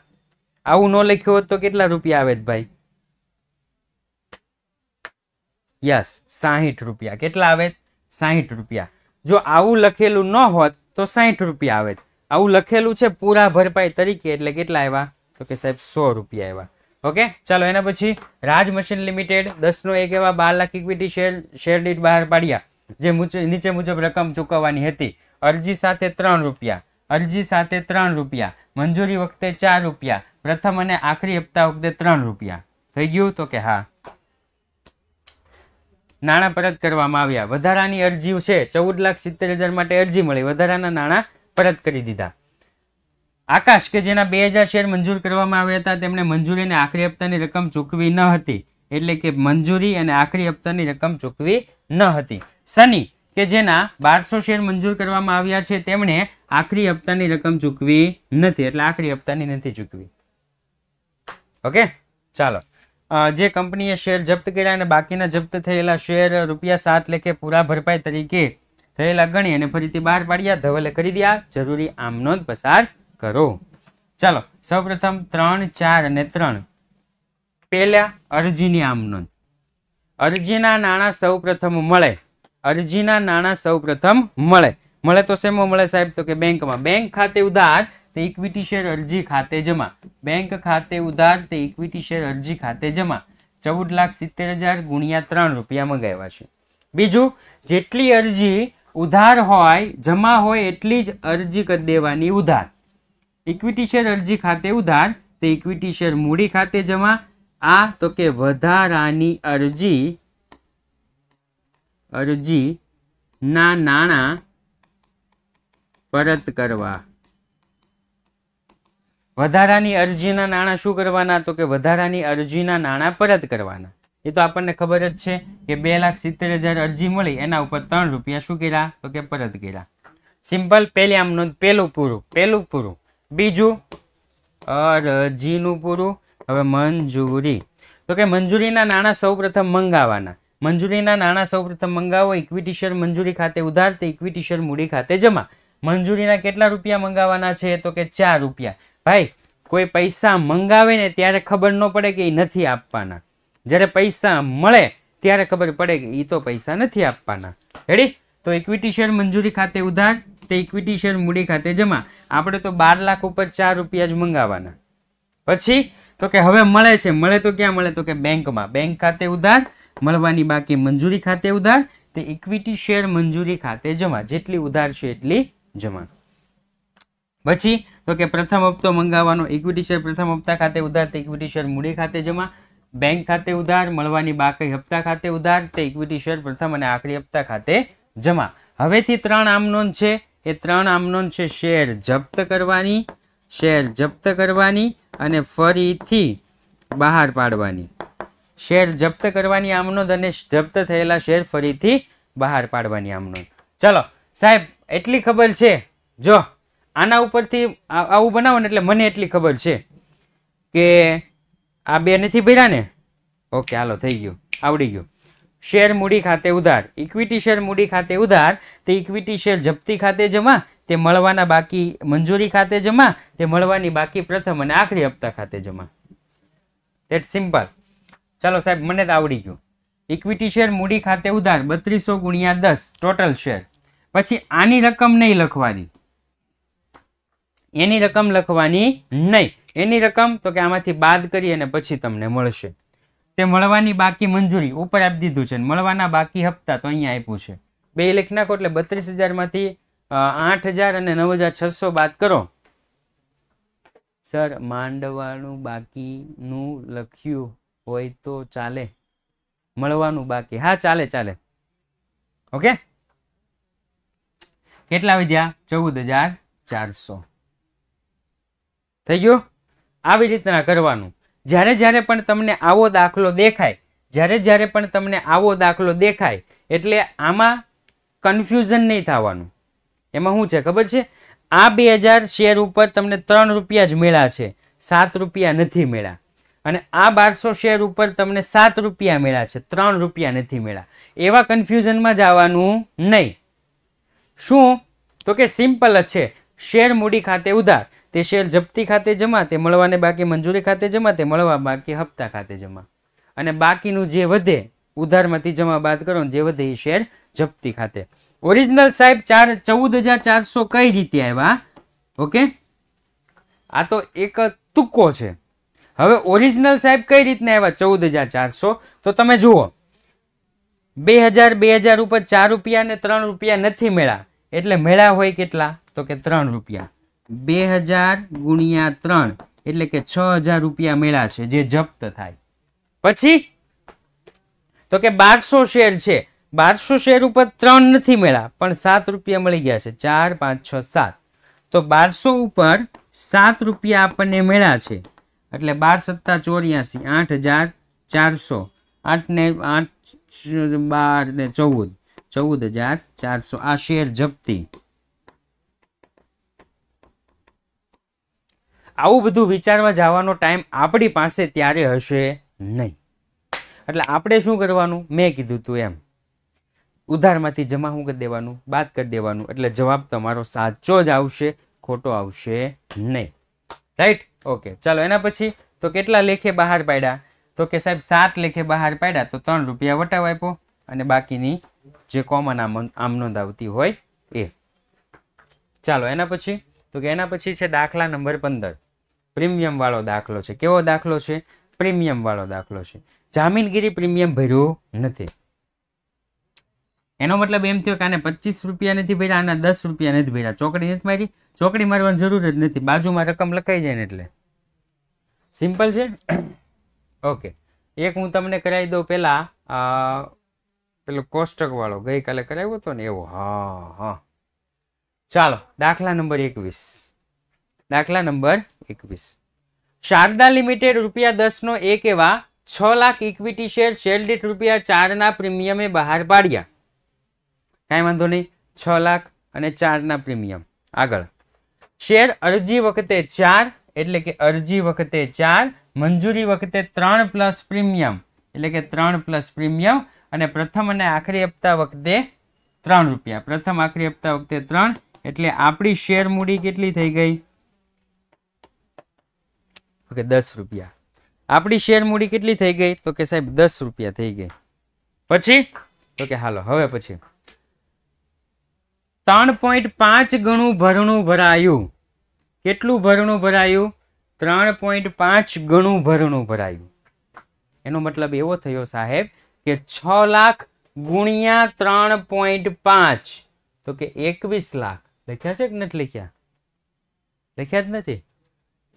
આવું ન લખ્યું હોત તો કેટલા રૂપિયા આવે ભાઈ યસ સાહીઠ રૂપિયા કેટલા આવે સાહીઠ રૂપિયા જો આવું લખેલું ન હોત તો સાહીઠ રૂપિયા આવે આવું લખેલું છે પૂરા ભરપાઈ તરીકે એટલે કેટલા આવ્યા તો કે સાહેબ સો રૂપિયા આવ્યા ઓકે ચાલો એના પછી રાજ મશીન લિમિટેડ દસનો એક એવા બાર લાખ ઇક્વિટી શેર શેર દીઠ બહાર પાડ્યા જે નીચે મુજબ રકમ ચૂકવવાની હતી અરજી સાથે ત્રણ રૂપિયા અરજી સાથે ત્રણ રૂપિયા મંજૂરી વખતે ચાર રૂપિયા પ્રથમ અને આખરી હપ્તા વખતે ત્રણ રૂપિયા થઈ ગયું તો કે હા નાણાં પરત કરવામાં આવ્યા વધારાની અરજી છે ચૌદ લાખ સિત્તેર હજાર માટે અરજી મળી વધારાના નાણાં પરત કરી દીધા આકાશ કે જેના બે હજાર શેર મંજૂર કરવામાં આવ્યા હતા તેમણે મંજૂરીને આખરી હપ્તાની રકમ ચૂકવી ન હતી એટલે કે મંજૂરી અને આખરી હપ્તાની રકમ ચૂકવી ન હતી શનિ કે જેના બારસો શેર મંજૂર કરવામાં આવ્યા છે તેમણે આખરી હપ્તાની રકમ ચૂકવી નથી એટલે આખરી હપ્તાની નથી ચૂકવી ઓકે ચાલો જે કંપનીએ શેર જપ્ત કર્યા અને બાકીના જપ્ત થયેલા શેર રૂપિયા સાત લેખે પૂરા ભરપાઈ તરીકે થયેલા ગણી અને ફરીથી બહાર પાડ્યા ધવલે કરી દયા જરૂરી આમ નોંધ પસાર કરો ચાલો સૌપ્રથમ ત્રણ ચાર અને ત્રણ પહેલા અરજીની આમ નોંધ અરજીના નાણાં સૌપ્રથમ મળે અરજીના નાણાં સૌપ્રથમ મળે મળે તો શેમાં મળે સાહેબ તો કે બેંકમાં બેંક ખાતે ઉધાર તે ઇક્વિટી શેર અરજી ખાતે જમા બેંક ખાતે ઉધાર તે ઇક્વિટી શેર અરજી ખાતે જમા ચૌદ લાખ સિત્તેર હજાર ગુણ્યા ત્રણ રૂપિયા મંગાવ્યા છે બીજું જેટલી અરજી ઉધાર હોય જમા હોય એટલી જ અરજી કરી દેવાની ઉધાર ઇક્વિટી શેર અરજી ખાતે ઉધાર તે ઇક્વિટી શેર મૂડી ખાતે જમા આ તો કે વધારાની અરજી અરજી ના નાણાં પરત કરવા વધારાની અરજીના નાણાં શું કરવાના તો કે વધારાની અરજીના નાણાં પરત કરવાના એ તો આપણને ખબર જ છે કે બે લાખ સિત્તેર હજાર અરજી મળી એના ઉપર ત્રણ રૂપિયા શું કર્યા તો કે પરત કર્યા સિમ્પલ પહેલી આમ નોંધ પહેલું પૂરું પહેલું પૂરું બીજું અરજીનું પૂરું હવે મંજૂરી તો કે મંજૂરીના નાણાં સૌપ્રથમ મંગાવાના મંજૂરીના નાણાં સૌપ્રથમ મંગાવો ઇક્વિટી શેર મંજૂરી ખાતે ઉધાર તે ઇક્વિટી શેર મૂડી ખાતે જમા મંજૂરીના કેટલા રૂપિયા મંગાવવાના છે તો કે ચાર રૂપિયા ભાઈ કોઈ પૈસા મંગાવે ને ત્યારે ખબર ન પડે કે એ નથી આપવાના જ્યારે પૈસા મળે ત્યારે ખબર પડે કે એ તો પૈસા નથી આપવાના હેડી તો ઇક્વિટી શેર મંજૂરી ખાતે ઉધાર તે ઇક્વિટી શેર મૂડી ખાતે જમા આપણે તો બાર લાખ ઉપર ચાર રૂપિયા જ મંગાવવાના પછી તો કે હવે મળે છે મળે તો ક્યાં મળે તો કે બેંકમાં બેંક ખાતે ઉધાર મળવાની બાકી મંજૂરી ખાતે ઉધાર તે ઇક્વિટી શેર મંજૂરી ખાતે જમા જેટલી ઉધાર છે એટલી જમા પછી તો કે પ્રથમ હપ્તો મંગાવવાનો ઇક્વિટી શેર પ્રથમ હપ્તા ખાતે ઉધાર તે ઇક્વિટી શેર મૂડી ખાતે જમા બેંક ખાતે ઉધાર મળવાની બાકી હપ્તા ખાતે ઉધાર તે ઇક્વિટી શેર પ્રથમ અને આખરી હપ્તા ખાતે જમા હવેથી ત્રણ આમનોન છે એ ત્રણ આમનોન છે શેર જપ્ત કરવાની શેર જપ્ત કરવાની અને ફરીથી બહાર પાડવાની શેર જપ્ત કરવાની આમનોંધ અને જપ્ત થયેલા શેર ફરીથી બહાર પાડવાની આમનોદ ચાલો સાહેબ એટલી ખબર છે જો આના ઉપરથી આવું બનાવો ને એટલે મને એટલી ખબર છે કે આ બે નથી ભર્યા ને ઓકે હાલો થઈ ગયું આવડી ગયું શેર મૂડી ખાતે ઉધાર ઇક્વિટી શેર મૂડી ખાતે ઉધાર તે ઇક્વિટી શેર જપ્તી ખાતે જમા તે મળવાના બાકી મંજૂરી ખાતે જમા તે મળવાની બાકી પ્રથમ અને આખરી હપ્તા ખાતે જમા દેટ સિમ્પલ ચાલો સાહેબ મને તો આવડી ગયું ઇક્વિટી શેર મૂડી ખાતે ઉધાર બત્રીસો ગુણ્યા દસ ટોટલ શેર પછી આની રકમ નહીં લખવાની એની રકમ લખવાની નહીં એની રકમ તો કે આમાંથી બાદ કરી અને પછી તમને મળશે તે મળવાની બાકી મંજૂરી ઉપર આપી દીધું છે મળવાના બાકી હપ્તા તો અહીંયા આપ્યું છે બે લખી નાખો એટલે બત્રીસ હજારમાંથી આઠ હજાર અને નવ હજાર છસો બાદ કરો સર માંડવાનું બાકીનું લખ્યું હોય તો ચાલે મળવાનું બાકી હા ચાલે ચાલે ઓકે કેટલા વધ્યા ચૌદ હજાર ચારસો થઈ ગયું આવી રીતના કરવાનું જ્યારે જ્યારે પણ તમને આવો દાખલો દેખાય જ્યારે જ્યારે પણ તમને આવો દાખલો દેખાય એટલે આમાં કન્ફ્યુઝન નહીં થવાનું એમાં શું છે ખબર છે આ બે હજાર શેર ઉપર તમને ત્રણ રૂપિયા જ મળ્યા છે સાત રૂપિયા નથી મળ્યા અને આ બારસો શેર ઉપર તમને સાત રૂપિયા મળ્યા છે ત્રણ રૂપિયા નથી મળ્યા એવા કન્ફ્યુઝનમાં જવાનું નહીં શું તો કે સિમ્પલ જ છે શેર મૂડી ખાતે ઉધાર તે શેર જપ્તી ખાતે જમા તે મળવાને બાકી મંજૂરી ખાતે જમા તે મળવા બાકી હપ્તા ખાતે જમા અને બાકીનું જે વધે ઉધારમાંથી જમા બાદ કરો જે વધે એ શેર જપ્તી ખાતે ઓરિજિનલ સાહેબ ચાર ચૌદ હજાર ચારસો કઈ રીતે આવ્યા ઓકે આ તો એક તુક્કો છે હવે ઓરિજિનલ સાહેબ કઈ રીતના આવ્યા ચૌદ હજાર ચારસો તો તમે જુઓ બે હજાર બે હજાર ઉપર ચાર રૂપિયા અને ત્રણ રૂપિયા નથી મેળા એટલે મેળા હોય કેટલા તો કે ત્રણ રૂપિયા બે હજાર ગુણ્યા ત્રણ એટલે કે છ હજાર રૂપિયા મેળા છે જે જપ્ત થાય પછી તો કે બારસો શેર છે બારસો શેર ઉપર ત્રણ નથી મેળા પણ સાત રૂપિયા મળી ગયા છે ચાર પાંચ છ સાત તો બારસો ઉપર સાત રૂપિયા આપણને મેળા છે એટલે બાર સત્તા ચોર્યાસી આઠ હજાર ચારસો આઠને આઠ બાર ને ચૌદ ચૌદ હજાર ચારસો આ શેર જપ્તી આવું બધું વિચારવા જવાનો ટાઈમ આપણી પાસે ત્યારે હશે નહીં એટલે આપણે શું કરવાનું મેં કીધું તું એમ ઉધારમાંથી જમા શું કરી દેવાનું બાદ કરી દેવાનું એટલે જવાબ તમારો સાચો જ આવશે ખોટો આવશે નહીં રાઈટ ઓકે ચાલો એના પછી તો કેટલા લેખે બહાર પાડ્યા તો કે સાહેબ સાત લેખે બહાર પાડ્યા તો ત્રણ રૂપિયા વટાવ આપ્યો અને બાકીની જે કોમન આમ નોંધ આવતી હોય એ ચાલો એના પછી તો કે એના પછી છે દાખલા નંબર પંદર પ્રીમિયમવાળો દાખલો છે કેવો દાખલો છે પ્રીમિયમવાળો દાખલો છે જામીનગીરી પ્રીમિયમ ભર્યું નથી એનો મતલબ એમ થયો કે આને પચીસ રૂપિયા નથી ભર્યા આના દસ રૂપિયા નથી ભર્યા ચોકડી નથી મારી ચોકડી મારવાની જરૂર જ નથી બાજુમાં રકમ લખાઈ જાય ને એટલે સિમ્પલ છે ઓકે એક હું તમને કરાવી દઉં પહેલાં પેલો કોષ્ટકવાળો ગઈકાલે કરાવ્યો હતો ને એવો હા હા ચાલો દાખલા નંબર એકવીસ દાખલા નંબર એકવીસ શારદા લિમિટેડ રૂપિયા દસનો એક એવા છ લાખ ઇક્વિટી શેર શેર દીઠ રૂપિયા ચારના પ્રીમિયમે બહાર પાડ્યા કાંઈ વાંધો નહીં છ લાખ અને ચારના પ્રીમિયમ આગળ શેર અરજી વખતે ચાર એટલે કે અરજી વખતે ચાર મંજૂરી વખતે ત્રણ પ્લસ પ્રીમિયમ એટલે કે ત્રણ પ્લસ પ્રીમિયમ અને પ્રથમ અને આખરી હપ્તા વખતે ત્રણ રૂપિયા પ્રથમ આખરી હપ્તા વખતે ત્રણ એટલે આપણી શેર મૂડી કેટલી થઈ ગઈ તો દસ રૂપિયા આપણી શેર મૂડી કેટલી થઈ ગઈ તો કે સાહેબ દસ રૂપિયા થઈ ગઈ પછી તો કે હાલો હવે પછી ત્રણ પોઈન્ટ પાંચ ગણું ભરણું ભરાયું કેટલું ભરણું ભરાયું ત્રણ પોઈન્ટ પાંચ ગણું ભરણું ભરાયું એનો મતલબ એવો થયો સાહેબ કે છ લાખ ગુણ્યા ત્રણ પોઈન્ટ પાંચ તો કે એકવીસ લાખ લખ્યા છે કે નથી લખ્યા લખ્યા જ નથી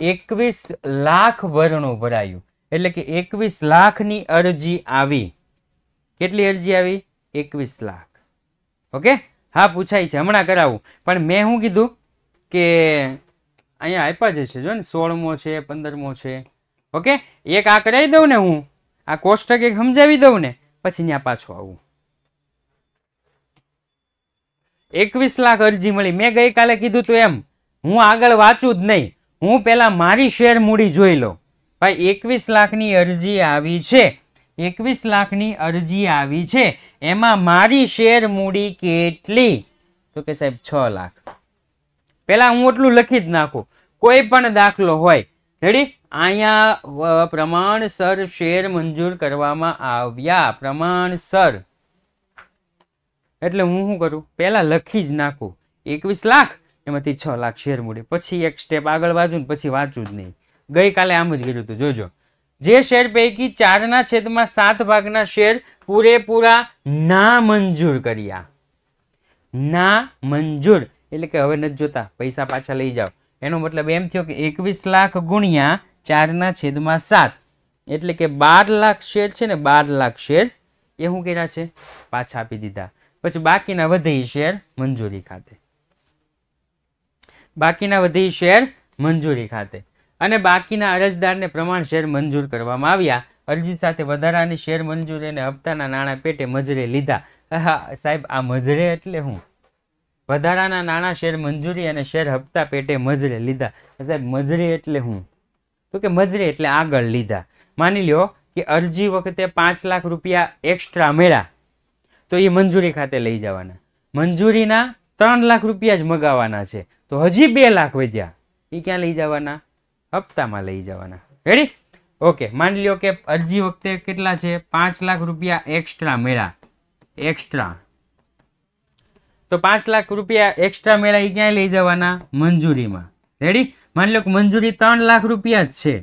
એકવીસ લાખ વરણું ભરાયું એટલે કે એકવીસ લાખની અરજી આવી કેટલી અરજી આવી એકવીસ લાખ ઓકે હા પૂછાય છે હમણાં કરાવું પણ મેં શું કીધું કે અહીંયા આપ્યા જ છે જો ને સોળમો છે પંદરમો છે ઓકે એક આ કરાવી દઉં ને હું આ કોષ્ટક એક સમજાવી દઉં ને પછી ત્યાં પાછો આવું એકવીસ લાખ અરજી મળી મેં ગઈકાલે કીધું તો એમ હું આગળ વાંચું જ નહીં હું પહેલાં મારી શેર મૂડી જોઈ લો ભાઈ એકવીસ લાખની અરજી આવી છે એકવીસ લાખની અરજી આવી છે એમાં મારી શેર મૂડી કેટલી તો કે સાહેબ છ લાખ પહેલાં હું એટલું લખી જ નાખું કોઈ પણ દાખલો હોય રેડી અહીંયા પ્રમાણસર શેર મંજૂર કરવામાં આવ્યા પ્રમાણસર એટલે હું શું કરું પહેલાં લખી જ નાખું એકવીસ લાખ એમાંથી છ લાખ શેર મૂડી પછી એક સ્ટેપ આગળ વાંચું ને પછી વાંચું જ નહીં ગઈકાલે આમ જ કર્યું હતું જોજો જે શેર પૈકી ચારના છેદમાં સાત ભાગના શેર પૂરેપૂરા ના મંજૂર કર્યા ના મંજૂર એટલે કે હવે નથી જોતા પૈસા પાછા લઈ જાઓ એનો મતલબ એમ થયો કે એકવીસ લાખ ગુણ્યા ચારના છેદમાં સાત એટલે કે બાર લાખ શેર છે ને બાર લાખ શેર એ શું કર્યા છે પાછા આપી દીધા પછી બાકીના વધે શેર મંજૂરી ખાતે બાકીના બધી શેર મંજૂરી ખાતે અને બાકીના અરજદારને પ્રમાણ શેર મંજૂર કરવામાં આવ્યા અરજી સાથે વધારાની શેર મંજૂરી અને હપ્તાના નાણાં પેટે મજરે લીધા સાહેબ આ મજરે એટલે હું વધારાના નાણાં શેર મંજૂરી અને શેર હપ્તા પેટે મજરે લીધા સાહેબ મજરે એટલે હું તો કે મજરે એટલે આગળ લીધા માની લ્યો કે અરજી વખતે પાંચ લાખ રૂપિયા એક્સ્ટ્રા મળ્યા તો એ મંજૂરી ખાતે લઈ જવાના મંજૂરીના ત્રણ લાખ રૂપિયા જ મગાવવાના છે તો હજી બે લાખ વધ્યા એ ક્યાં લઈ જવાના હપ્તામાં લઈ જવાના રેડી ઓકે માની લ્યો કે અરજી વખતે કેટલા છે પાંચ લાખ રૂપિયા એક્સ્ટ્રા મેળા એક્સ્ટ્રા તો પાંચ લાખ રૂપિયા એક્સ્ટ્રા મેળા એ ક્યાંય લઈ જવાના મંજૂરીમાં રેડી માની લો કે મંજૂરી ત્રણ લાખ રૂપિયા જ છે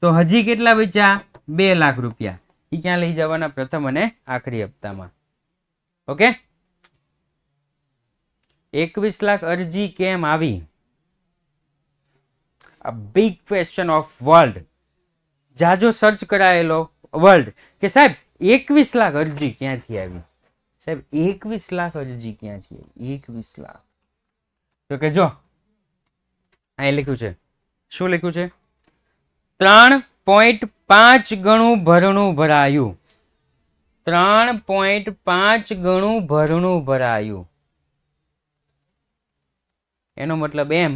તો હજી કેટલા વેચ્યા બે લાખ રૂપિયા એ ક્યાં લઈ જવાના પ્રથમ અને આખરી હપ્તામાં ઓકે એકવીસ લાખ અરજી કેમ આવી આ બિગ ક્વેશ્ચન ઓફ વર્લ્ડ જાજો સર્ચ કરાયેલો વર્લ્ડ કે સાહેબ એકવીસ લાખ અરજી ક્યાંથી આવી સાહેબ એકવીસ લાખ અરજી ક્યાંથી આવી એકવીસ લાખ તો કે જો અહીં લખ્યું છે શું લખ્યું છે ત્રણ પોઈન્ટ પાંચ ગણું ભરણું ભરાયું ત્રણ પોઈન્ટ પાંચ ગણું ભરણું ભરાયું એનો મતલબ એમ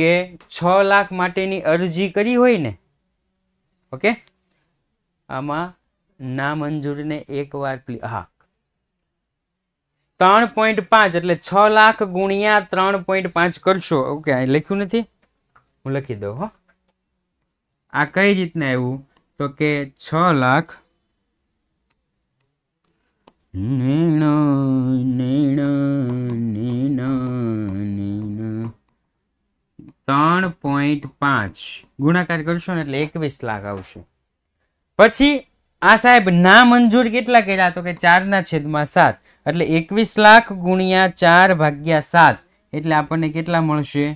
કે છ લાખ માટેની અરજી કરી હોય ને ઓકે આમાં નામંજૂરને એકવાર હા ત્રણ પોઈન્ટ પાંચ એટલે છ લાખ ગુણ્યા ત્રણ પોઈન્ટ પાંચ કરશો ઓકે અહીં લખ્યું નથી હું લખી દઉં હો આ કઈ રીતના આવ્યું તો કે છ લાખ નેણા નેણા નેણા નેણા ત્રણ પોઈન્ટ પાંચ ગુણાકાર કરશો એટલે એકવીસ લાખ આવશે પછી આ સાહેબ ના મંજૂર કેટલા કર્યા તો કે ચારના છેદમાં સાત એટલે એકવીસ લાખ ગુણ્યા ચાર ભાગ્યા સાત એટલે આપણને કેટલા મળશે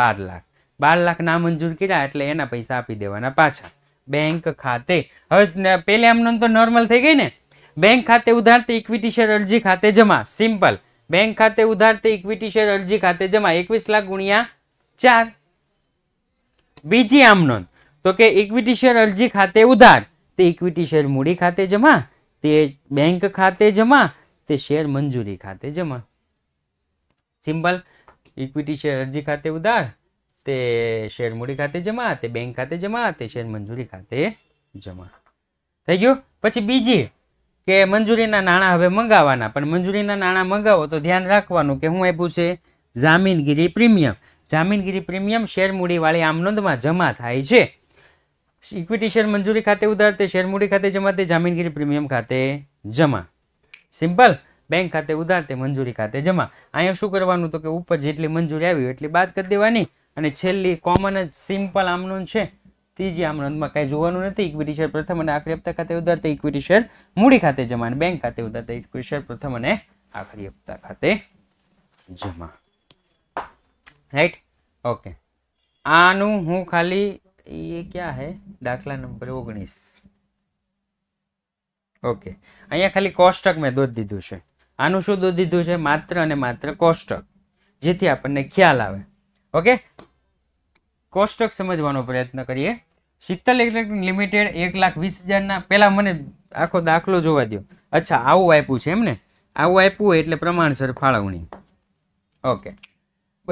બાર લાખ બાર લાખ ના મંજૂર કર્યા એટલે એના પૈસા આપી દેવાના પાછા બેંક ખાતે હવે પહેલે આમનો તો નોર્મલ થઈ ગઈ ને બેંક ખાતે ઉધાર તે ઇક્વિટી શેર અરજી ખાતે જમા સિમ્પલ બેંક ખાતે ઉધાર તે ઇક્વિટી શેર અરજી ખાતે જમા એકવીસ લાખ ગુણ્યા ચાર બીજી આમ નોંધ તો કે ઇક્વિટી શેર અરજી ખાતે ઉધાર તે ઇક્વિટી શેર મૂડી ખાતે જમા તે બેંક ખાતે જમા તે શેર મંજૂરી ખાતે જમા સિમ્પલ ઇક્વિટી શેર અરજી ખાતે ઉધાર તે શેર મૂડી ખાતે જમા તે બેંક ખાતે જમા તે શેર મંજૂરી ખાતે જમા થઈ ગયું પછી બીજી કે મંજૂરીના નાણાં હવે મંગાવવાના પણ મંજૂરીના નાણાં મંગાવો તો ધ્યાન રાખવાનું કે હું આપ્યું છે જામીનગીરી પ્રીમિયમ જામીનગીરી પ્રીમિયમ શેર મૂડીવાળી આમનોંધમાં જમા થાય છે ઇક્વિટી શેર મંજૂરી ખાતે ઉધાર તે શેરમૂડી ખાતે જમા તે જામીનગીરી પ્રીમિયમ ખાતે જમા સિમ્પલ બેંક ખાતે ઉધાર તે મંજૂરી ખાતે જમા અહીંયા શું કરવાનું તો કે ઉપર જેટલી મંજૂરી આવી એટલી બાદ કરી દેવાની અને છેલ્લી કોમન જ સિમ્પલ આમનોંધ છે ત્રીજી આમ આમરંદમાં કાંઈ જોવાનું નથી ઇક્વિટી શેર પ્રથમ અને આખરી હપ્તા ખાતે ઉધારતા ઇક્વિટી શેર મૂડી ખાતે જમા અને બેંક ખાતે ઉધારતા ઇક્વિટી શેર પ્રથમ અને આખરી હપ્તા ખાતે જમા રાઈટ ઓકે આનું હું ખાલી એ ક્યાં હે દાખલા નંબર ઓગણીસ ઓકે અહીંયા ખાલી કોષ્ટક મેં દોધ દીધું છે આનું શું દોધ દીધું છે માત્ર અને માત્ર કોષ્ટક જેથી આપણને ખ્યાલ આવે ઓકે કોષ્ટક સમજવાનો પ્રયત્ન કરીએ શીતલ ઇલેક્ટ્રિક લિમિટેડ એક લાખ વીસ હજારના પહેલાં મને આખો દાખલો જોવા દો અચ્છા આવું આપ્યું છે એમને આવું આપ્યું હોય એટલે પ્રમાણસર ફાળવણી ઓકે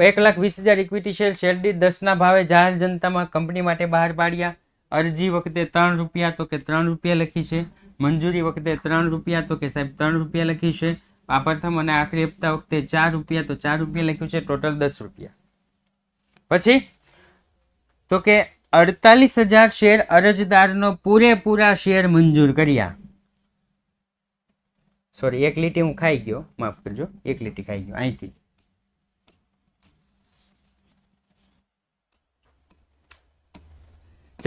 એક લાખ વીસ હજાર ઇક્વિટી શેર શેરડી દસના ભાવે જાહેર જનતામાં કંપની માટે બહાર પાડ્યા અરજી વખતે ત્રણ રૂપિયા તો કે ત્રણ રૂપિયા લખી છે મંજૂરી વખતે ત્રણ રૂપિયા તો કે સાહેબ ત્રણ રૂપિયા લખી છે આ પ્રથમ અને આખરી આપતા વખતે ચાર રૂપિયા તો ચાર રૂપિયા લખ્યું છે ટોટલ દસ રૂપિયા પછી તો કે અડતાલીસ હજાર શેર અરજદારનો પૂરેપૂરા શેર મંજૂર કર્યા સોરી એક લીટી હું ખાઈ ગયો માફ કરજો એક લીટી ખાઈ ગયો અહીંથી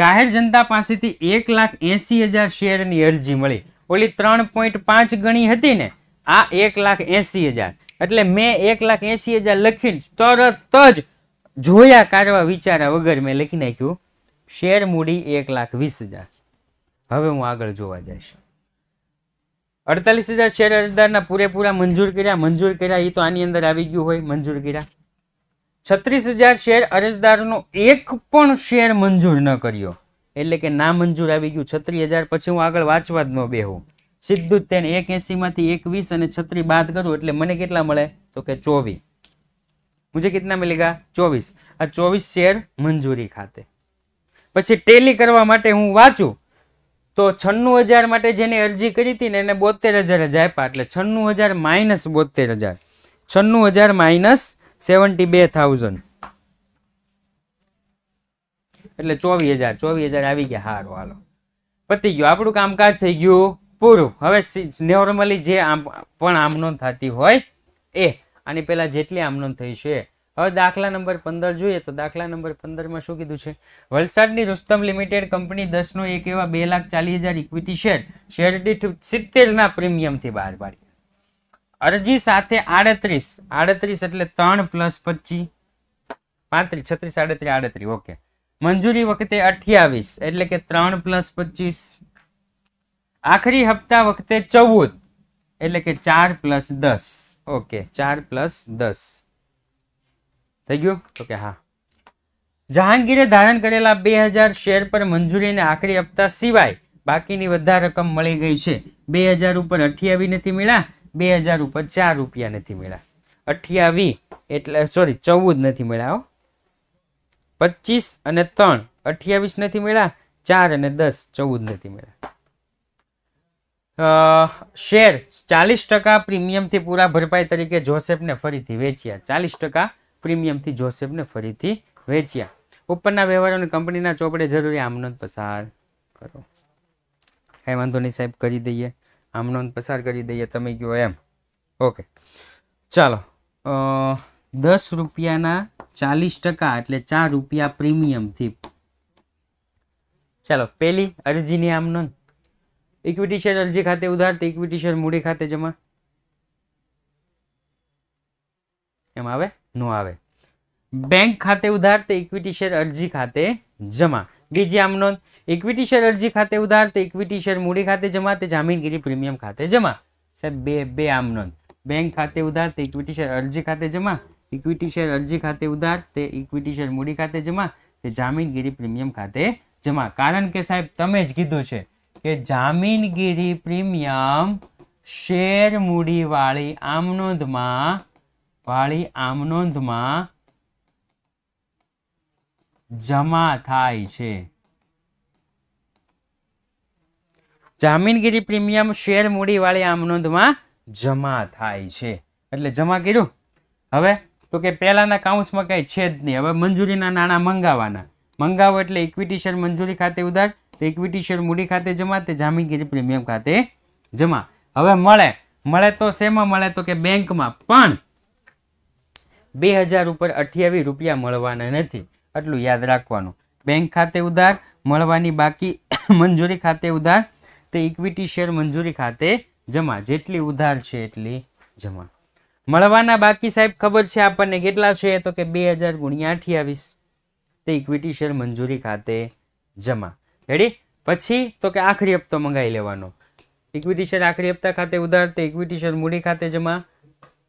જાહેર જનતા પાસેથી એક લાખ એંસી હજાર શેરની અરજી મળી ઓલી ત્રણ પોઈન્ટ પાંચ ગણી હતી ને આ એક લાખ એંસી હજાર એટલે મેં એક લાખ એંસી હજાર લખીને તરત જ જોયા કાઢવા વિચાર્યા વગર મેં લખી નાખ્યું શેર મૂડી એક લાખ વીસ હજાર હવે હું આગળ જોવા જઈશ અડતાલીસ હજાર શેર અરજદારના પૂરેપૂરા મંજૂર કર્યા મંજૂર કર્યા એ તો આની અંદર આવી ગયું હોય મંજૂર કર્યા છત્રીસ હજાર શેર અરજદારનો એક પણ શેર મંજૂર ન કર્યો એટલે કે ના મંજૂર આવી ગયું છત્રીસ હજાર પછી હું આગળ વાંચવા જ ન બેહું સીધું જ તેને એક એસીમાંથી એકવીસ અને છત્રી બાદ કરું એટલે મને કેટલા મળે તો કે ચોવીસ मुझे कितना मिलेगा ચોવીસ આ ચોવીસ શેર મંજૂરી ખાતે પછી ટેલી કરવા માટે હું વાંચું તો છન્નું હજાર માટે જેની અરજી કરી હતી ને એને બોતેર હજાર જ આપ્યા એટલે છન્નું હજાર માઇનસ બોતેર હજાર છન્નું હજાર માઇનસ સેવન્ટી બે થાઉઝન્ડ એટલે ચોવીસ હજાર ચોવીસ હજાર આવી ગયા હારો હાલો પતી ગયું આપણું કામકાજ થઈ ગયું પૂરું હવે નોર્મલી જે આમ પણ આમનો થતી હોય એ આની પહેલાં જેટલી આમનોંધ થઈ છે હવે દાખલા નંબર પંદર જોઈએ તો દાખલા નંબર પંદરમાં શું કીધું છે વલસાડની રુસ્તમ લિમિટેડ કંપની દસનો એક એવા બે લાખ ચાલીસ હજાર ઇક્વિટી શેર શેર દીઠ સિત્તેરના પ્રીમિયમથી બહાર પાડી અરજી સાથે આડત્રીસ આડત્રીસ એટલે ત્રણ પ્લસ પચીસ પાંત્રીસ છત્રીસ આડત્રીસ આડત્રીસ ઓકે મંજૂરી વખતે અઠ્યાવીસ એટલે કે ત્રણ પ્લસ પચીસ આખરી હપ્તા વખતે ચૌદ એટલે કે ચાર પ્લસ દસ ઓકે ચાર પ્લસ દસ થઈ ગયું તો કે હા જહાંગીરે ધારણ કરેલા બે હજાર શેર પર મંજૂરીને આખરી હપ્તા સિવાય બાકીની બધા રકમ મળી ગઈ છે બે હજાર ઉપર અઠ્યાવી નથી મળ્યા બે હજાર ઉપર ચાર રૂપિયા નથી મળ્યા અઠ્યાવી એટલે સોરી ચૌદ નથી મળ્યા હો પચીસ અને ત્રણ અઠ્યાવીસ નથી મળ્યા ચાર અને દસ ચૌદ નથી મળ્યા શેર ચાલીસ ટકા પ્રીમિયમથી પૂરા ભરપાઈ તરીકે જોસેફને ફરીથી વેચ્યા ચાલીસ ટકા પ્રીમિયમથી જોસેફને ફરીથી વેચ્યા ઉપરના વ્યવહારો અને કંપનીના ચોપડે જરૂરી આમનોંધ પસાર કરો કાંઈ વાંધો નહીં સાહેબ કરી દઈએ આમનોંધ પસાર કરી દઈએ તમે કહો એમ ઓકે ચાલો દસ રૂપિયાના ચાલીસ ટકા એટલે ચાર રૂપિયા પ્રીમિયમથી ચાલો પહેલી અરજીની આમનોંધ ઇક્વિટી શેર અરજી ખાતે ઉધાર તો ઇક્વિટી શેર મૂડી ખાતે જમા એમ આવે નો આવે બેંક ખાતે ઉધાર તો ઇક્વિટી શેર અરજી ખાતે જમા બીજી આમ નોંધ ઇક્વિટી શેર અરજી ખાતે ઉધાર તો ઇક્વિટી શેર મૂડી ખાતે જમા તે જામીનગીરી પ્રીમિયમ ખાતે જમા સાહેબ બે બે આમ નોંધ બેંક ખાતે ઉધાર તો ઇક્વિટી શેર અરજી ખાતે જમા ઇક્વિટી શેર અરજી ખાતે ઉધાર તે ઇક્વિટી શેર મૂડી ખાતે જમા તે જામીનગીરી પ્રીમિયમ ખાતે જમા કારણ કે સાહેબ તમે જ કીધું છે કે જામીનગીરી પ્રીમિયમ શેર મૂડીવાળી આમનોંધમાં વાળી આમનોંધમાં જમા થાય છે જામીનગીરી પ્રીમિયમ શેર મૂડીવાળી આમનોંધમાં જમા થાય છે એટલે જમા કર્યું હવે તો કે પહેલાંના કાઉન્સમાં કંઈ છે જ નહીં હવે મંજૂરીના નાણાં મંગાવવાના મંગાવો એટલે ઇક્વિટી શેર મંજૂરી ખાતે ઉધાર તો ઇક્વિટી શેર મૂડી ખાતે જમા તે જામીનગીરી પ્રીમિયમ ખાતે જમા હવે મળે મળે તો શેમાં મળે તો કે બેંકમાં પણ બે હજાર ઉપર અઠ્યાવીસ રૂપિયા મળવાના નથી આટલું યાદ રાખવાનું બેંક ખાતે ઉધાર મળવાની બાકી મંજૂરી ખાતે ઉધાર તે ઇક્વિટી શેર મંજૂરી ખાતે જમા જેટલી ઉધાર છે એટલી જમા મળવાના બાકી સાહેબ ખબર છે આપણને કેટલા છે તો કે બે હજાર ગુણ્યા અઠ્યાવીસ તે ઇક્વિટી શેર મંજૂરી ખાતે જમા રેડી પછી તો કે આખરી હપ્તો મંગાવી લેવાનો ઇક્વિટી શેર આખરી હપ્તા ખાતે ઉધાર તે ઇક્વિટી શેર મૂડી ખાતે જમા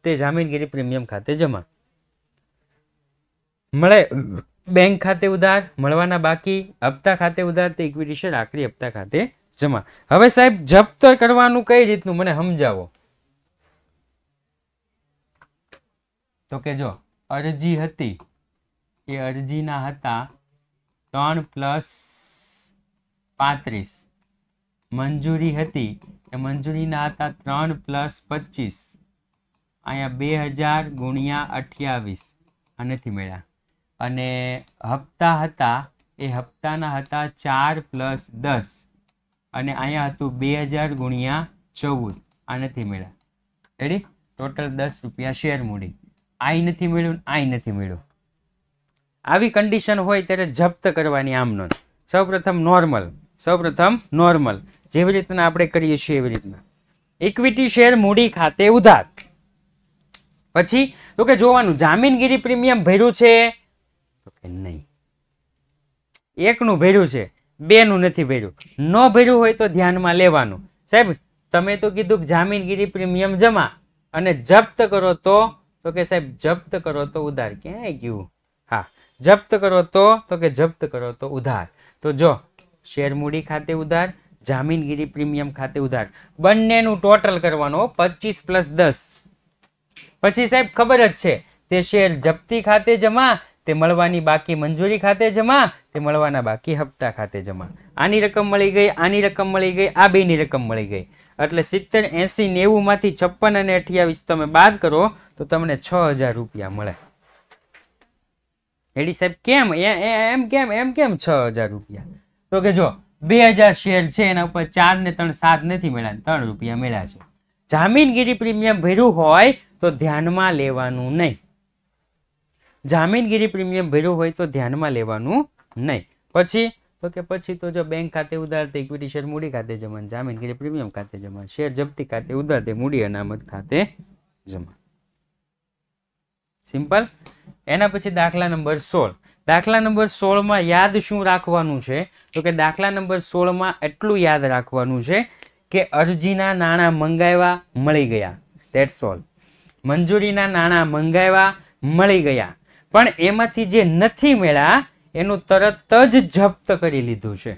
તે જામીનગીરી પ્રીમિયમ ખાતે જમા મળે બેંક ખાતે ઉધાર મળવાના બાકી હપ્તા ખાતે ઉધાર તે ઇક્વિટી શેર આખરી હપ્તા ખાતે જમા હવે સાહેબ જપ્ત કરવાનું કઈ રીતનું મને સમજાવો તો કે જો અરજી હતી એ અરજીના હતા ત્રણ પ્લસ પાંત્રીસ મંજૂરી હતી એ મંજૂરીના હતા ત્રણ પ્લસ પચીસ અહીંયા બે હજાર ગુણ્યા અઠ્યાવીસ આ નથી મળ્યા અને હપ્તા હતા એ હપ્તાના હતા ચાર પ્લસ દસ અને અહીંયા હતું બે હજાર ગુણ્યા ચૌદ આ નથી મળ્યા રેડી ટોટલ દસ રૂપિયા શેર મૂડી આઈ નથી મળ્યું આઈ નથી મળ્યું આવી કન્ડિશન હોય ત્યારે જપ્ત કરવાની આમ નોંધ સૌપ્રથમ નોર્મલ સૌપ્રથમ નોર્મલ જેવી રીતના આપણે કરીએ છીએ એવી રીતના ઇક્વિટી શેર મૂડી ખાતે ઉધાર પછી તો કે જોવાનું જામીનગીરી પ્રીમિયમ ભર્યું છે તો કે નહીં એકનું ભર્યું છે બેનું નથી ભર્યું ન ભર્યું હોય તો ધ્યાનમાં લેવાનું સાહેબ તમે તો કીધું જામીનગીરી પ્રીમિયમ જમા અને જપ્ત કરો તો તો કે સાહેબ જપ્ત કરો તો ઉધાર ક્યાંય ગયું હા જપ્ત કરો તો તો કે જપ્ત કરો તો ઉધાર તો જો શેરમૂડી ખાતે ઉધાર જામીનગીરી પ્રીમિયમ ખાતે ઉધાર બંનેનું ટોટલ કરવાનો પચીસ પ્લસ દસ પછી સાહેબ ખબર જ છે તે શેર જપ્તી ખાતે જમા તે મળવાની બાકી મંજૂરી ખાતે જમા તે મળવાના બાકી હપ્તા ખાતે જમા આની રકમ મળી ગઈ આની રકમ મળી ગઈ આ બેની રકમ મળી ગઈ એટલે સિત્તેર એંસી નેવુંમાંથી છપ્પન અને અઠ્યાવીસ તમે બાદ કરો તો તમને છ હજાર રૂપિયા મળે એડી સાહેબ કેમ એમ કેમ એમ કેમ છ હજાર રૂપિયા તો કે જો બે હજાર શેર છે એના ઉપર ચાર ને ત્રણ સાત નથી મળ્યા ત્રણ રૂપિયા મળ્યા છે જામીનગીરી પ્રીમિયમ ભર્યું હોય તો ધ્યાનમાં લેવાનું નહીં જામીનગીરી પ્રીમિયમ ભર્યું હોય તો ધ્યાનમાં લેવાનું નહીં પછી તો કે પછી તો જો બેંક ખાતે ઉધારતે ઇક્વિટી શેર મૂડી ખાતે જમા જામીનગીરી પ્રીમિયમ ખાતે જમા શેર જપ્તી ખાતે ઉધારતે મૂડી અનામત ખાતે જમા સિમ્પલ એના પછી દાખલા નંબર સોળ દાખલા નંબર સોળમાં યાદ શું રાખવાનું છે તો કે દાખલા નંબર સોળમાં એટલું યાદ રાખવાનું છે કે અરજીના નાણાં મંગાવ્યા મળી ગયા દેટ્સ ઓલ મંજૂરીના નાણાં મંગાવ્યા મળી ગયા પણ એમાંથી જે નથી મળ્યા એનું તરત જ જપ્ત કરી લીધું છે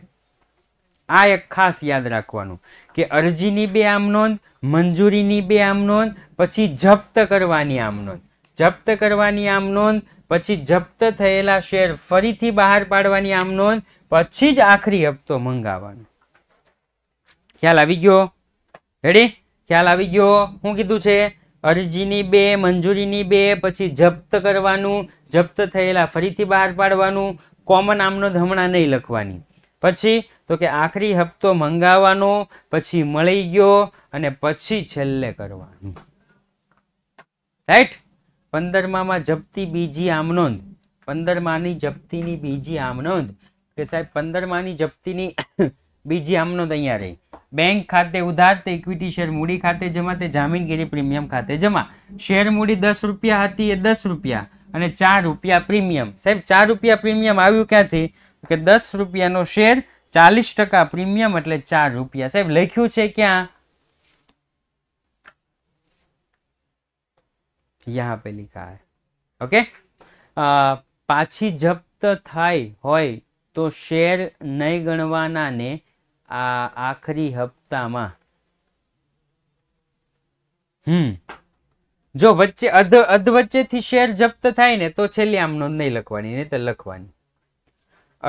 આ એક ખાસ યાદ રાખવાનું કે અરજીની બે આમ નોંધ મંજૂરીની બે આમ નોંધ પછી જપ્ત કરવાની આમ નોંધ જપ્ત કરવાની આમ નોંધ પછી જપ્ત થયેલા શેર ફરીથી બહાર પાડવાની આમ નોંધ પછી જ આખરી હપ્તો મંગાવવાનો ખ્યાલ આવી ગયો રેડી ખ્યાલ આવી ગયો શું કીધું છે અરજીની બે મંજૂરીની બે પછી જપ્ત કરવાનું જપ્ત થયેલા ફરીથી બહાર પાડવાનું કોમન આમનો હમણાં નહીં લખવાની પછી તો કે આખરી હપ્તો મંગાવવાનો પછી મળી ગયો અને પછી છેલ્લે કરવાનું રાઈટ પંદરમામાં જપતી બીજી આમનોંધ પંદરમાની જપ્તીની બીજી આમનોંધ કે સાહેબ પંદરમાની જપ્તીની બીજી આમનોંધ અહીંયા રહી બેંક ખાતે ઉધાર તે ઇક્વિટી શેર મૂડી ખાતે જમા તે જામીનગીરી પ્રીમિયમ ખાતે જમા શેર મૂડી દસ રૂપિયા હતી એ દસ રૂપિયા અને ચાર રૂપિયા પ્રીમિયમ સાહેબ ચાર રૂપિયા પ્રીમિયમ આવ્યું ક્યાંથી કે દસ રૂપિયાનો શેર ચાલીસ ટકા પ્રીમિયમ એટલે ચાર રૂપિયા સાહેબ લખ્યું છે ક્યાં यहाँ पे लिखा है ओके પાછી જપ્ત થાય હોય તો શેર નહીં ગણવાનાને આ આખરી હપ્તામાં હમ જો વચ્ચે અધ અધ વચ્ચેથી શેર જપ્ત થાય ને તો છેલ્લી આમ નોંધ નહીં લખવાની નહીં તો લખવાની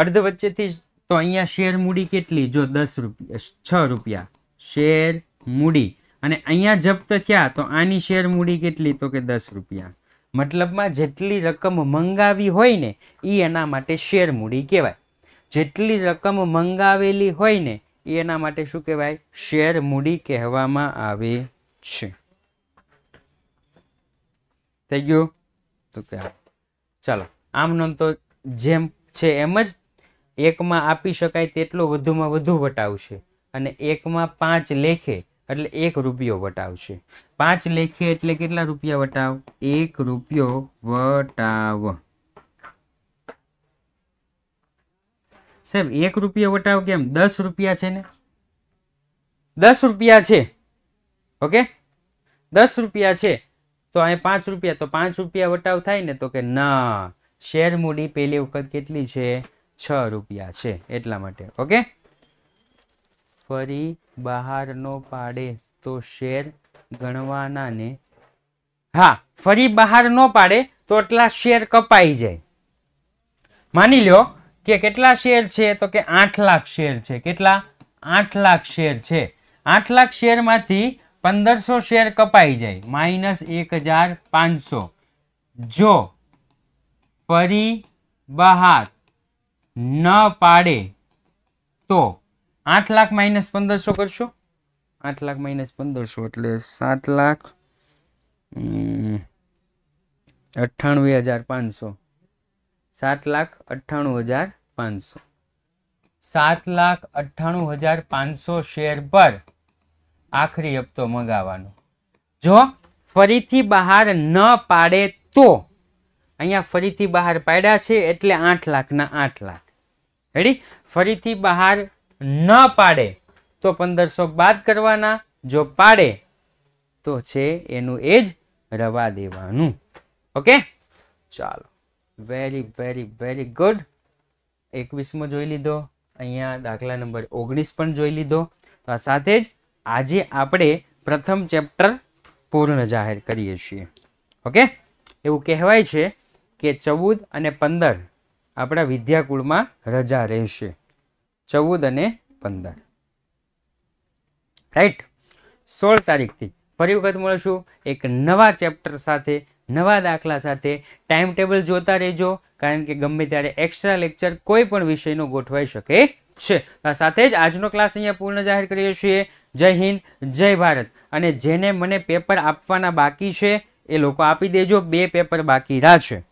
અર્ધ વચ્ચેથી તો અહીંયા શેર મૂડી કેટલી જો દસ રૂપિયા છ રૂપિયા શેર મૂડી અને અહીંયા જપ્ત થયા તો આની શેર મૂડી કેટલી તો કે દસ રૂપિયા મતલબમાં જેટલી રકમ મંગાવી હોય ને એ એના માટે શેર મૂડી કહેવાય જેટલી રકમ મંગાવેલી હોય ને એ એના માટે શું કહેવાય શેર મૂડી કહેવામાં આવે છે થઈ ગયું તો કે ચાલો આમ નામ તો જેમ છે એમ જ એકમાં આપી શકાય તેટલો વધુમાં વધુ વટાવશે અને એકમાં પાંચ લેખે એટલે એક રૂપિયો વટાવશે પાંચ લેખે એટલે કેટલા રૂપિયા વટાવ એક રૂપિયો વટાવ સાહેબ એક રૂપિયો વટાવ કેમ દસ રૂપિયા છે ને દસ રૂપિયા છે ઓકે દસ રૂપિયા છે તો અહીં પાંચ રૂપિયા તો પાંચ રૂપિયા વટાવ થાય ને તો કે ના શેર મૂડી પહેલી વખત કેટલી છે છ રૂપિયા છે એટલા માટે ઓકે ફરી બહાર નો પાડે તો શેર ગણવાના ને હા ફરી બહાર નો પાડે તો એટલા શેર કપાઈ જાય માની લ્યો કે કેટલા શેર છે તો કે આઠ લાખ શેર છે કેટલા આઠ લાખ શેર છે આઠ લાખ શેરમાંથી પંદરસો શેર કપાઈ જાય માઇનસ એક હજાર પાંચસો જો ફરી બહાર ન પાડે તો આઠ લાખ માઇનસ પંદરસો કરશો આઠ લાખ માઇનસ પંદરસો એટલે સાત લાખ અઠ્ઠાણું હજાર પાંચસો સાત લાખ અઠ્ઠાણું હજાર પાંચસો સાત લાખ અઠ્ઠાણું હજાર પાંચસો શેર પર આખરી હપ્તો મગાવવાનો જો ફરીથી બહાર ન પાડે તો અહીંયા ફરીથી બહાર પાડ્યા છે એટલે આઠ લાખના આઠ લાખ રેડી ફરીથી બહાર ન પાડે તો પંદરસો બાદ કરવાના જો પાડે તો છે એનું એ જ રવા દેવાનું ઓકે ચાલો વેરી વેરી વેરી ગુડ એકવીસમો જોઈ લીધો અહીંયા દાખલા નંબર ઓગણીસ પણ જોઈ લીધો તો આ સાથે જ આજે આપણે પ્રથમ ચેપ્ટર પૂર્ણ જાહેર કરીએ છીએ ઓકે એવું કહેવાય છે કે ચૌદ અને પંદર આપણા વિદ્યાકુળમાં રજા રહેશે ચૌદ અને પંદર રાઈટ સોળ તારીખથી ફરી વખત મળશું એક નવા ચેપ્ટર સાથે નવા દાખલા સાથે ટાઈમ ટેબલ જોતા રહેજો કારણ કે ગમે ત્યારે એક્સ્ટ્રા લેક્ચર કોઈ પણ વિષયનો ગોઠવાઈ શકે છે સાથે જ આજનો ક્લાસ અહીંયા પૂર્ણ જાહેર કરીએ છીએ જય હિન્દ જય ભારત અને જેને મને પેપર આપવાના બાકી છે એ લોકો આપી દેજો બે પેપર બાકી રહ્યા છે